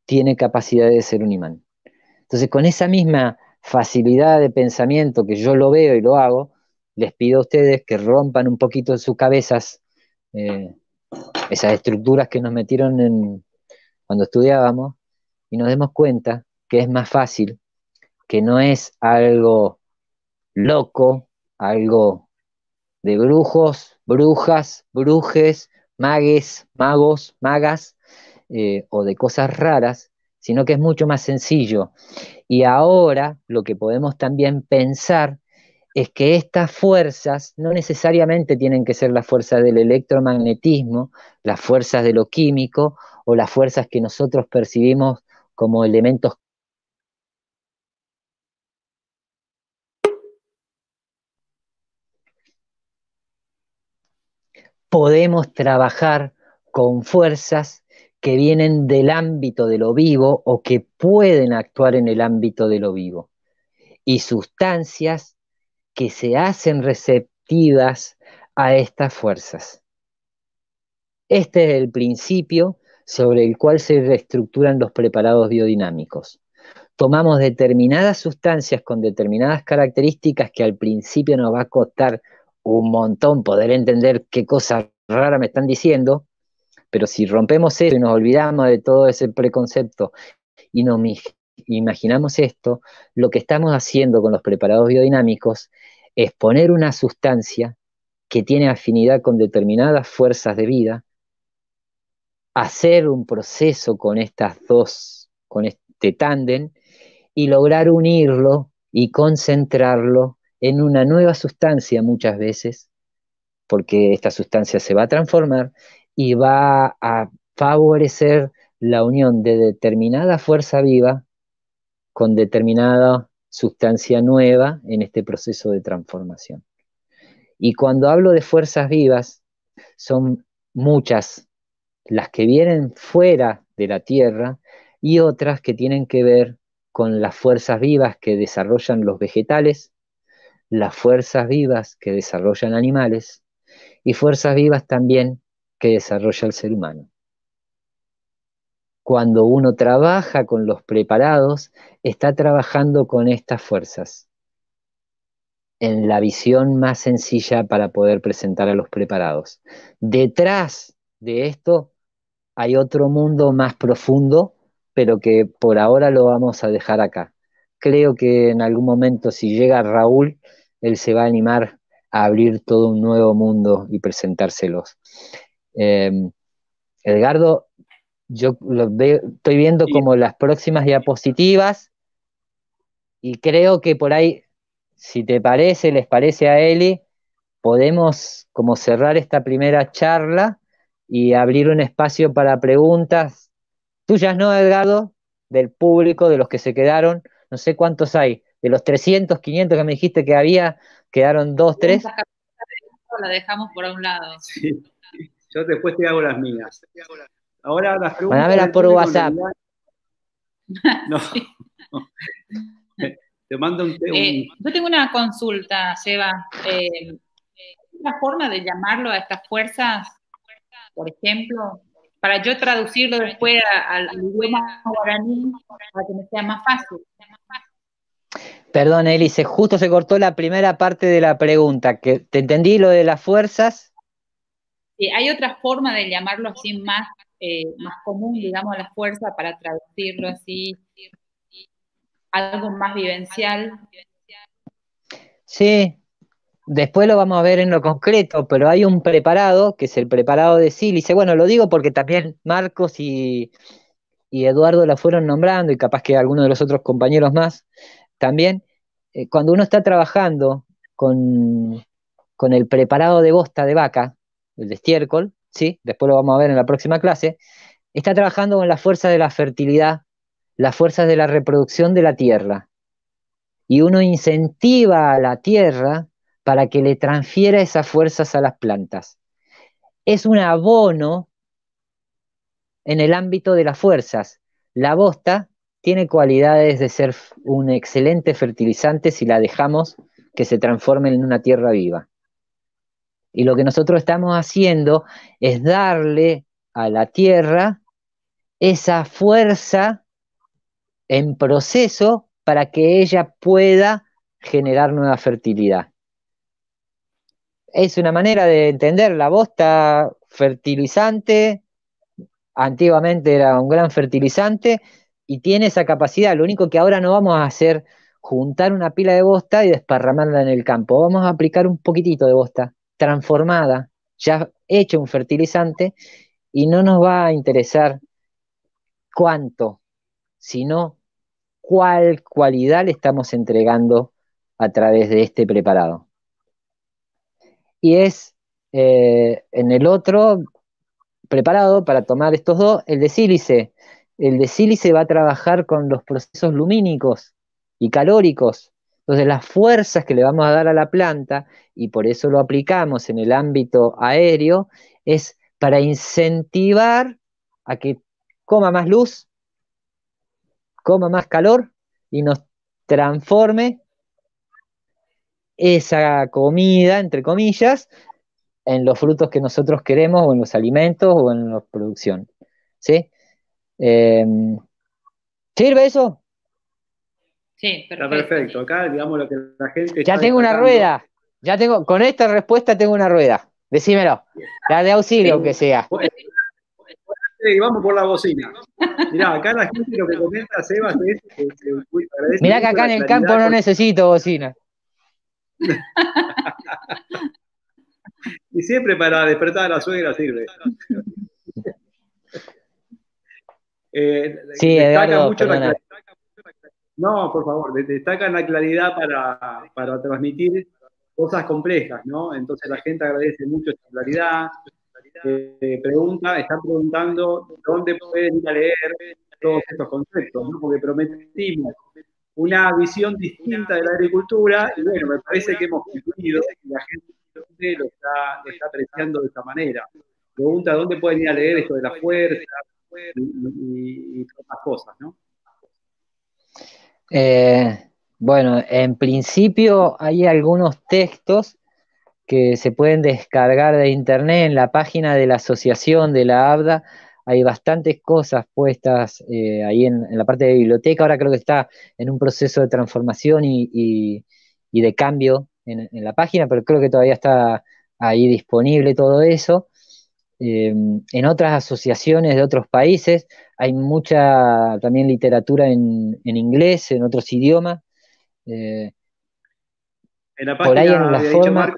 B: tiene capacidad de ser un imán. Entonces, con esa misma facilidad de pensamiento que yo lo veo y lo hago, les pido a ustedes que rompan un poquito sus cabezas eh, esas estructuras que nos metieron en, cuando estudiábamos y nos demos cuenta que es más fácil, que no es algo loco, algo de brujos, brujas, brujes, magues, magos, magas eh, o de cosas raras, sino que es mucho más sencillo. Y ahora lo que podemos también pensar es que estas fuerzas no necesariamente tienen que ser las fuerzas del electromagnetismo, las fuerzas de lo químico o las fuerzas que nosotros percibimos como elementos. Podemos trabajar con fuerzas que vienen del ámbito de lo vivo o que pueden actuar en el ámbito de lo vivo y sustancias que se hacen receptivas a estas fuerzas. Este es el principio sobre el cual se reestructuran los preparados biodinámicos. Tomamos determinadas sustancias con determinadas características que al principio nos va a costar un montón poder entender qué cosa rara me están diciendo, pero si rompemos eso y nos olvidamos de todo ese preconcepto y nos imaginamos esto, lo que estamos haciendo con los preparados biodinámicos es poner una sustancia que tiene afinidad con determinadas fuerzas de vida, hacer un proceso con estas dos, con este tándem, y lograr unirlo y concentrarlo en una nueva sustancia muchas veces, porque esta sustancia se va a transformar y va a favorecer la unión de determinada fuerza viva con determinada sustancia nueva en este proceso de transformación. Y cuando hablo de fuerzas vivas, son muchas las que vienen fuera de la Tierra y otras que tienen que ver con las fuerzas vivas que desarrollan los vegetales, las fuerzas vivas que desarrollan animales y fuerzas vivas también que desarrolla el ser humano cuando uno trabaja con los preparados, está trabajando con estas fuerzas, en la visión más sencilla para poder presentar a los preparados. Detrás de esto hay otro mundo más profundo, pero que por ahora lo vamos a dejar acá. Creo que en algún momento, si llega Raúl, él se va a animar a abrir todo un nuevo mundo y presentárselos. Em, Edgardo, yo lo veo, estoy viendo como las próximas diapositivas y creo que por ahí, si te parece, les parece a Eli, podemos como cerrar esta primera charla y abrir un espacio para preguntas tuyas, ¿no, Edgardo? Del público, de los que se quedaron, no sé cuántos hay, de los 300, 500 que me dijiste que había, quedaron dos, tres.
D: La dejamos por un lado.
C: Yo después te hago las mías. Ahora las preguntas. Van a verlas por WhatsApp. *laughs* No. Te mando eh, un,
D: yo tengo una consulta, Seba. ¿Hay eh, ¿Una forma de llamarlo a estas fuerzas, por ejemplo, para yo traducirlo después al guaraní para que me sea más fácil?
B: Perdón, Elise. justo se cortó la primera parte de la pregunta, que te entendí lo de las fuerzas.
D: Sí, hay otra forma de llamarlo así más eh, más común, digamos, la fuerza para traducirlo así, algo más vivencial.
B: Sí, después lo vamos a ver en lo concreto, pero hay un preparado, que es el preparado de Sílice. Bueno, lo digo porque también Marcos y, Eduardo la fueron nombrando y capaz que algunos de los otros compañeros más también. Eh, cuando uno está trabajando con, con el preparado de bosta de vaca, el de estiércol, después lo vamos a ver en la próxima clase, está trabajando con la fuerza de la fertilidad, las fuerzas de la reproducción de la tierra. Y uno incentiva a la tierra para que le transfiera esas fuerzas a las plantas. Es un abono en el ámbito de las fuerzas. La bosta tiene cualidades de ser un excelente fertilizante si la dejamos que se transforme en una tierra viva. Y lo que nosotros estamos haciendo es darle a la tierra esa fuerza en proceso para que ella pueda generar nueva fertilidad. Es una manera de entender la bosta fertilizante, antiguamente era un gran fertilizante y tiene esa capacidad. Lo único que ahora no vamos a hacer juntar una pila de bosta y desparramarla en el campo. Vamos a aplicar un poquitito de bosta transformada, ya hecho un fertilizante, y no nos va a interesar cuánto, sino cuál cualidad le estamos entregando a través de este preparado. Y es eh, en el otro preparado para tomar estos dos, el de sílice. El de sílice va a trabajar con los procesos lumínicos y calóricos, entonces, las fuerzas que le vamos a dar a la planta, y por eso lo aplicamos en el ámbito aéreo, es para incentivar a que coma más luz, coma más calor y nos transforme esa comida, entre comillas, en los frutos que nosotros queremos o en los alimentos o en la producción. ¿Sí? Em, ¿Sirve eso?
C: Sí, perfecto. Está perfecto. Acá, digamos, lo que la gente. Ya tengo una rueda.
B: Ya tengo, con esta respuesta tengo una rueda. Decímelo. La de auxilio, aunque que sea.
C: Y vamos por la bocina. Mirá, acá la gente lo que comenta, Sebas, es. que. Eh, Mirá que acá en el campo no
B: necesito bocina. *laughs*
C: y siempre para despertar a la suegra sirve. sí, eh, destaca mucho no, por favor, destacan la claridad para, transmitir cosas complejas, ¿no? Entonces la gente agradece mucho esta claridad, eh, pregunta, están preguntando dónde pueden ir a leer todos estos conceptos, ¿no? Porque prometimos una visión distinta de la agricultura y bueno, me parece que hemos cumplido y la gente lo está, apreciando de esta manera. Pregunta dónde pueden ir a leer esto de la fuerza y, todas y otras cosas, ¿no? Eh,
B: bueno, en principio hay algunos textos que se pueden descargar de internet en la página de la asociación de la ABDA. Hay bastantes cosas puestas eh, ahí en, la parte de biblioteca. Ahora creo que está en un proceso de transformación y, de cambio en, la página, pero creo que todavía está ahí disponible todo eso. Eh, en otras asociaciones de otros países hay mucha también literatura en, inglés, en otros idiomas. Eh,
C: por ahí en la forma...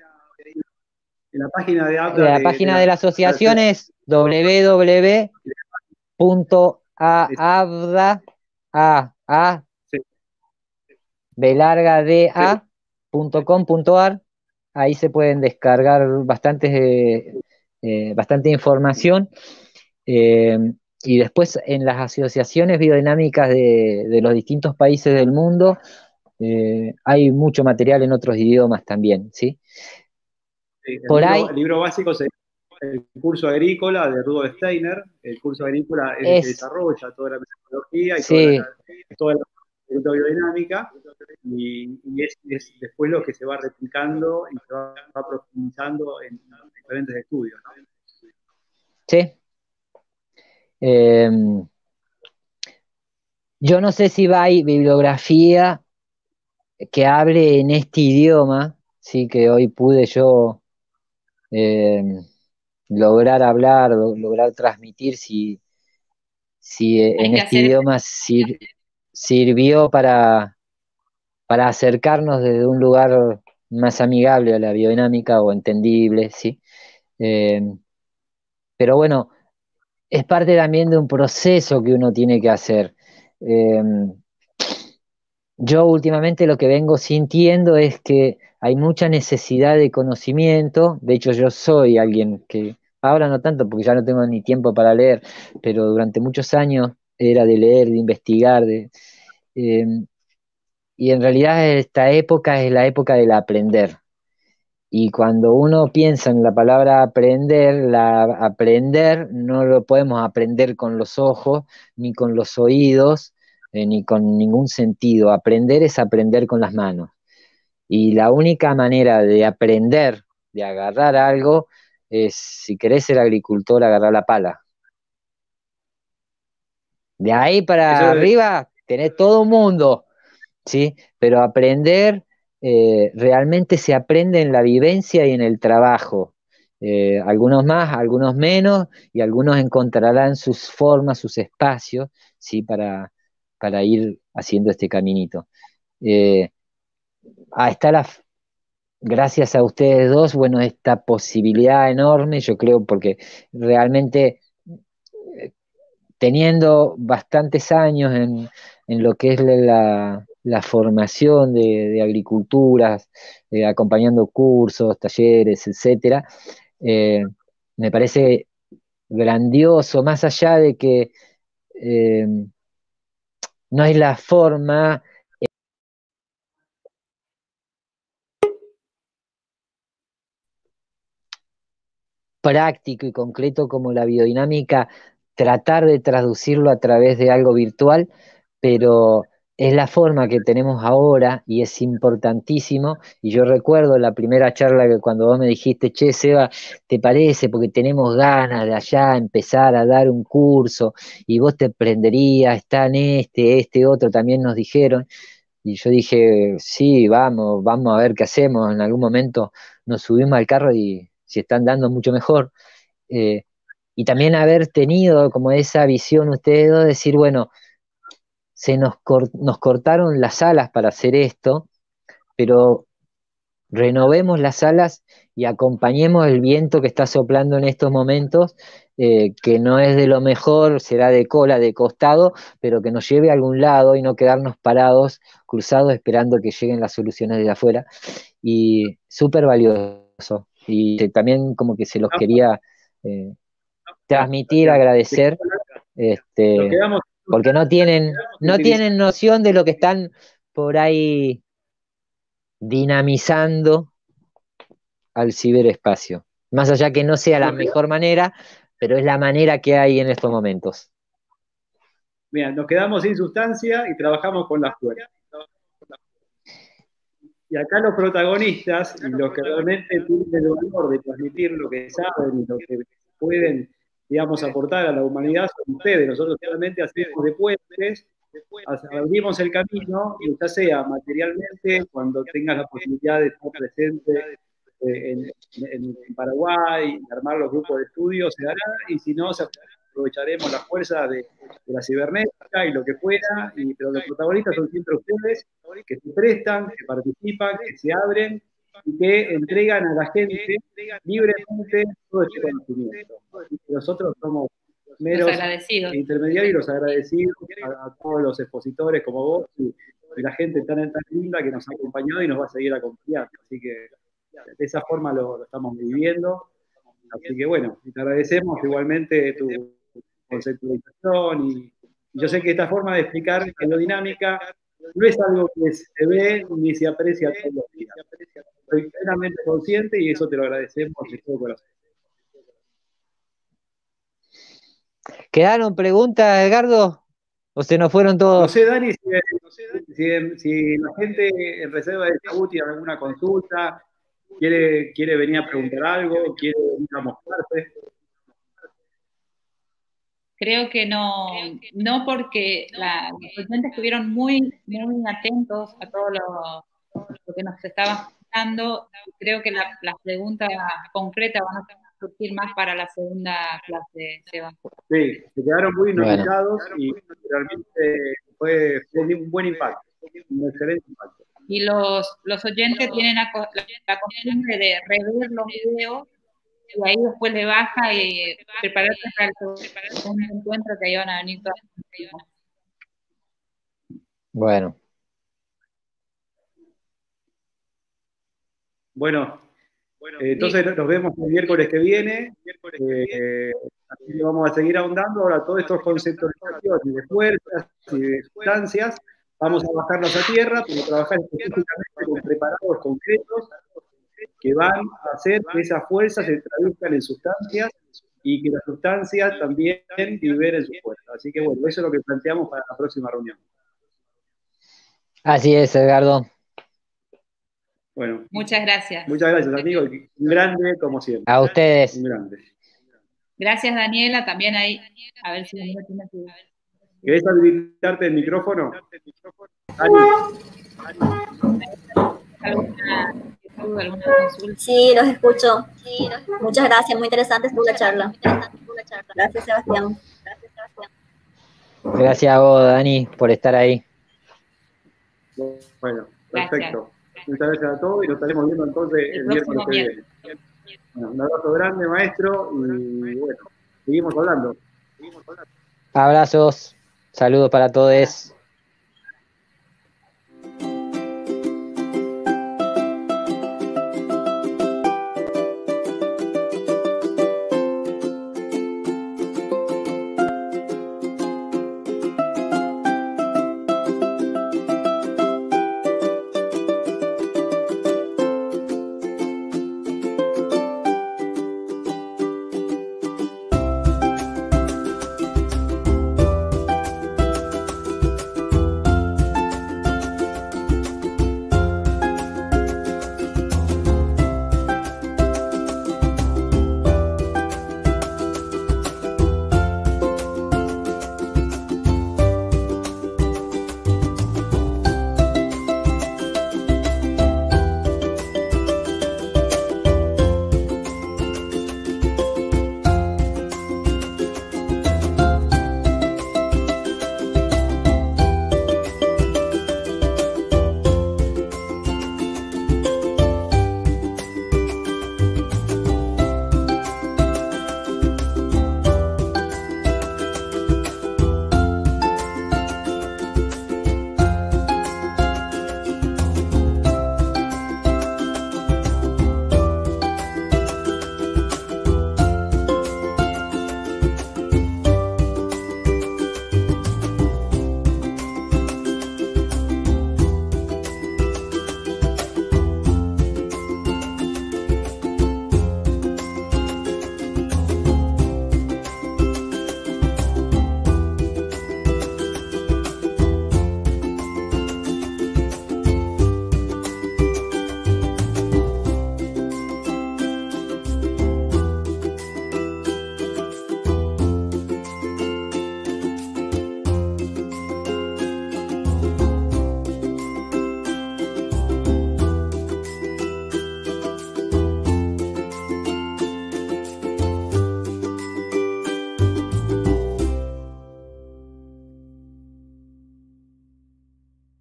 C: en la página de La página asociación es
B: www.aabda Ahí se pueden descargar bastantes, eh, eh, bastante información y después en las asociaciones biodinámicas de, los distintos países del mundo eh, hay mucho material en otros idiomas también, ¿sí?
C: Por libro, ahí, el libro básico es el curso agrícola de Rudolf Steiner, el curso agrícola es, que desarrolla toda la metodología y toda la, biodinámica y, es, después lo que se va replicando y se va, profundizando en, diferentes estudios.
B: Sí, Em, yo no sé si hay bibliografía que hable en este idioma, sí que hoy pude yo em, lograr hablar, lograr transmitir si, si en este idioma sirvió para, para acercarnos desde un lugar más amigable a la biodinámica o entendible, ¿sí? Em, pero bueno, es parte también de un proceso que uno tiene que hacer. Em, yo últimamente lo que vengo sintiendo es que hay mucha necesidad de conocimiento. De hecho, yo soy alguien que, ahora no tanto porque ya no tengo ni tiempo para leer, pero durante muchos años era de leer, de investigar. Em, y en realidad esta época es la época del aprender. Y cuando uno piensa en la palabra aprender, la aprender no lo podemos aprender con los ojos, ni con los oídos, eh, ni con ningún sentido. Aprender es aprender con las manos. Y la única manera de aprender, de agarrar algo, es, si querés ser agricultor, agarrar la pala. De ahí para arriba tenés todo mundo, ¿sí? Pero aprender eh, realmente se aprende en la vivencia y en el trabajo. Eh, algunos más, algunos menos, y algunos encontrarán sus formas, sus espacios, ¿sí? para, para ir haciendo este caminito. Eh, gracias a ustedes dos, bueno, esta posibilidad enorme, yo creo, porque realmente teniendo bastantes años en lo que es la, la formación de, agriculturas, eh, acompañando cursos, talleres, etcétera, eh, me parece grandioso, más allá de que eh, no es la forma. práctico y concreto como la biodinámica, tratar de traducirlo a través de algo virtual, pero es la forma que tenemos ahora y es importantísimo. Y yo recuerdo la primera charla que cuando vos me dijiste, che, Seba, ¿te parece? Porque tenemos ganas de allá empezar a dar un curso y vos te prenderías, están este, este, otro, también nos dijeron. Y yo dije, sí, vamos, vamos a ver qué hacemos. En algún momento nos subimos al carro y si están dando mucho mejor. Eh, y también haber tenido como esa visión ustedes, decir, bueno, se nos, nos cortaron las alas para hacer esto, pero renovemos las alas y acompañemos el viento que está soplando en estos momentos, eh, que no es de lo mejor, será de cola, de costado, pero que nos lleve a algún lado y no quedarnos parados, cruzados, esperando que lleguen las soluciones de afuera. Y súper valioso. Y también como que se los quería eh, transmitir, agradecer. Este, porque no tienen, no tienen noción de lo que están por ahí dinamizando al ciberespacio. Más allá que no sea la mejor manera, pero es la manera que hay en estos momentos.
C: Mira, nos quedamos sin sustancia y trabajamos con las fuerzas. Y acá los protagonistas y los que realmente tienen el valor de transmitir lo que saben y lo que pueden digamos, aportar a la humanidad son ustedes. Nosotros realmente hacemos de puentes, abrimos el camino, y ya sea materialmente, cuando tengas la posibilidad de estar presente eh, en, Paraguay, armar los grupos de estudio, se hará, y si no, aprovecharemos la fuerza de, la cibernética y lo que fuera, pero los protagonistas son siempre ustedes, que se prestan, que participan, que se abren y que entregan a la gente libremente todo este conocimiento. Nosotros somos meros e intermediarios agradecidos a, todos los expositores como vos y, la gente tan, linda que nos ha acompañado y nos va a seguir acompañando. Así que de esa forma lo, estamos viviendo. Así que bueno, te agradecemos igualmente tu conceptualización y yo sé que esta forma de explicar la dinámica no es algo que se ve ni se aprecia todos los días. Soy plenamente consciente y eso te lo agradecemos de todo corazón.
B: ¿Quedaron preguntas, Edgardo? ¿O se nos fueron todos? No sé, Dani,
C: si, la gente en reserva de Chabú tiene alguna consulta, quiere, quiere venir a preguntar algo, quiere venir a mostrarse.
D: Creo que no, no porque los oyentes estuvieron muy, muy atentos a todo lo, que nos estaba contando. Creo que las la preguntas concretas van a surgir más para la segunda clase, Seba.
C: Sí, se quedaron muy notificados y realmente fue, un buen impacto, un excelente impacto.
D: Y los, los oyentes tienen la, la costumbre de rever los videos y ahí después le baja y, prepararte para un encuentro que iban a venir todas.
C: Bueno. Bueno, eh, entonces nos vemos el miércoles que viene. Eh, así que vamos a seguir ahondando ahora todos estos conceptos de, de fuerzas y de sustancias. Vamos a bajarnos a tierra, pero trabajar específicamente con preparados concretos que van a hacer que esas fuerzas se traduzcan en sustancias y que las sustancias también liberen su fuerza. Así que bueno, eso es lo que planteamos para la próxima reunión. Así es, Edgardo. Bueno.
D: Muchas gracias.
C: Muchas gracias, amigo. Un grande como siempre. A ustedes. Un grande.
D: Gracias, Daniela. También ahí. A ver si
C: ¿Querés habilitarte el micrófono?
D: Ah, sí, los escucho. Muchas gracias, muy interesante estuvo la charla. Gracias, Sebastián.
C: Gracias, Sebastián.
B: Gracias a vos, Dani, por estar ahí.
C: Bueno, perfecto. Muchas gracias a todos y nos estaremos viendo entonces el, viernes. que un abrazo grande, maestro, y bueno, Seguimos hablando.
B: Abrazos, saludos para todos.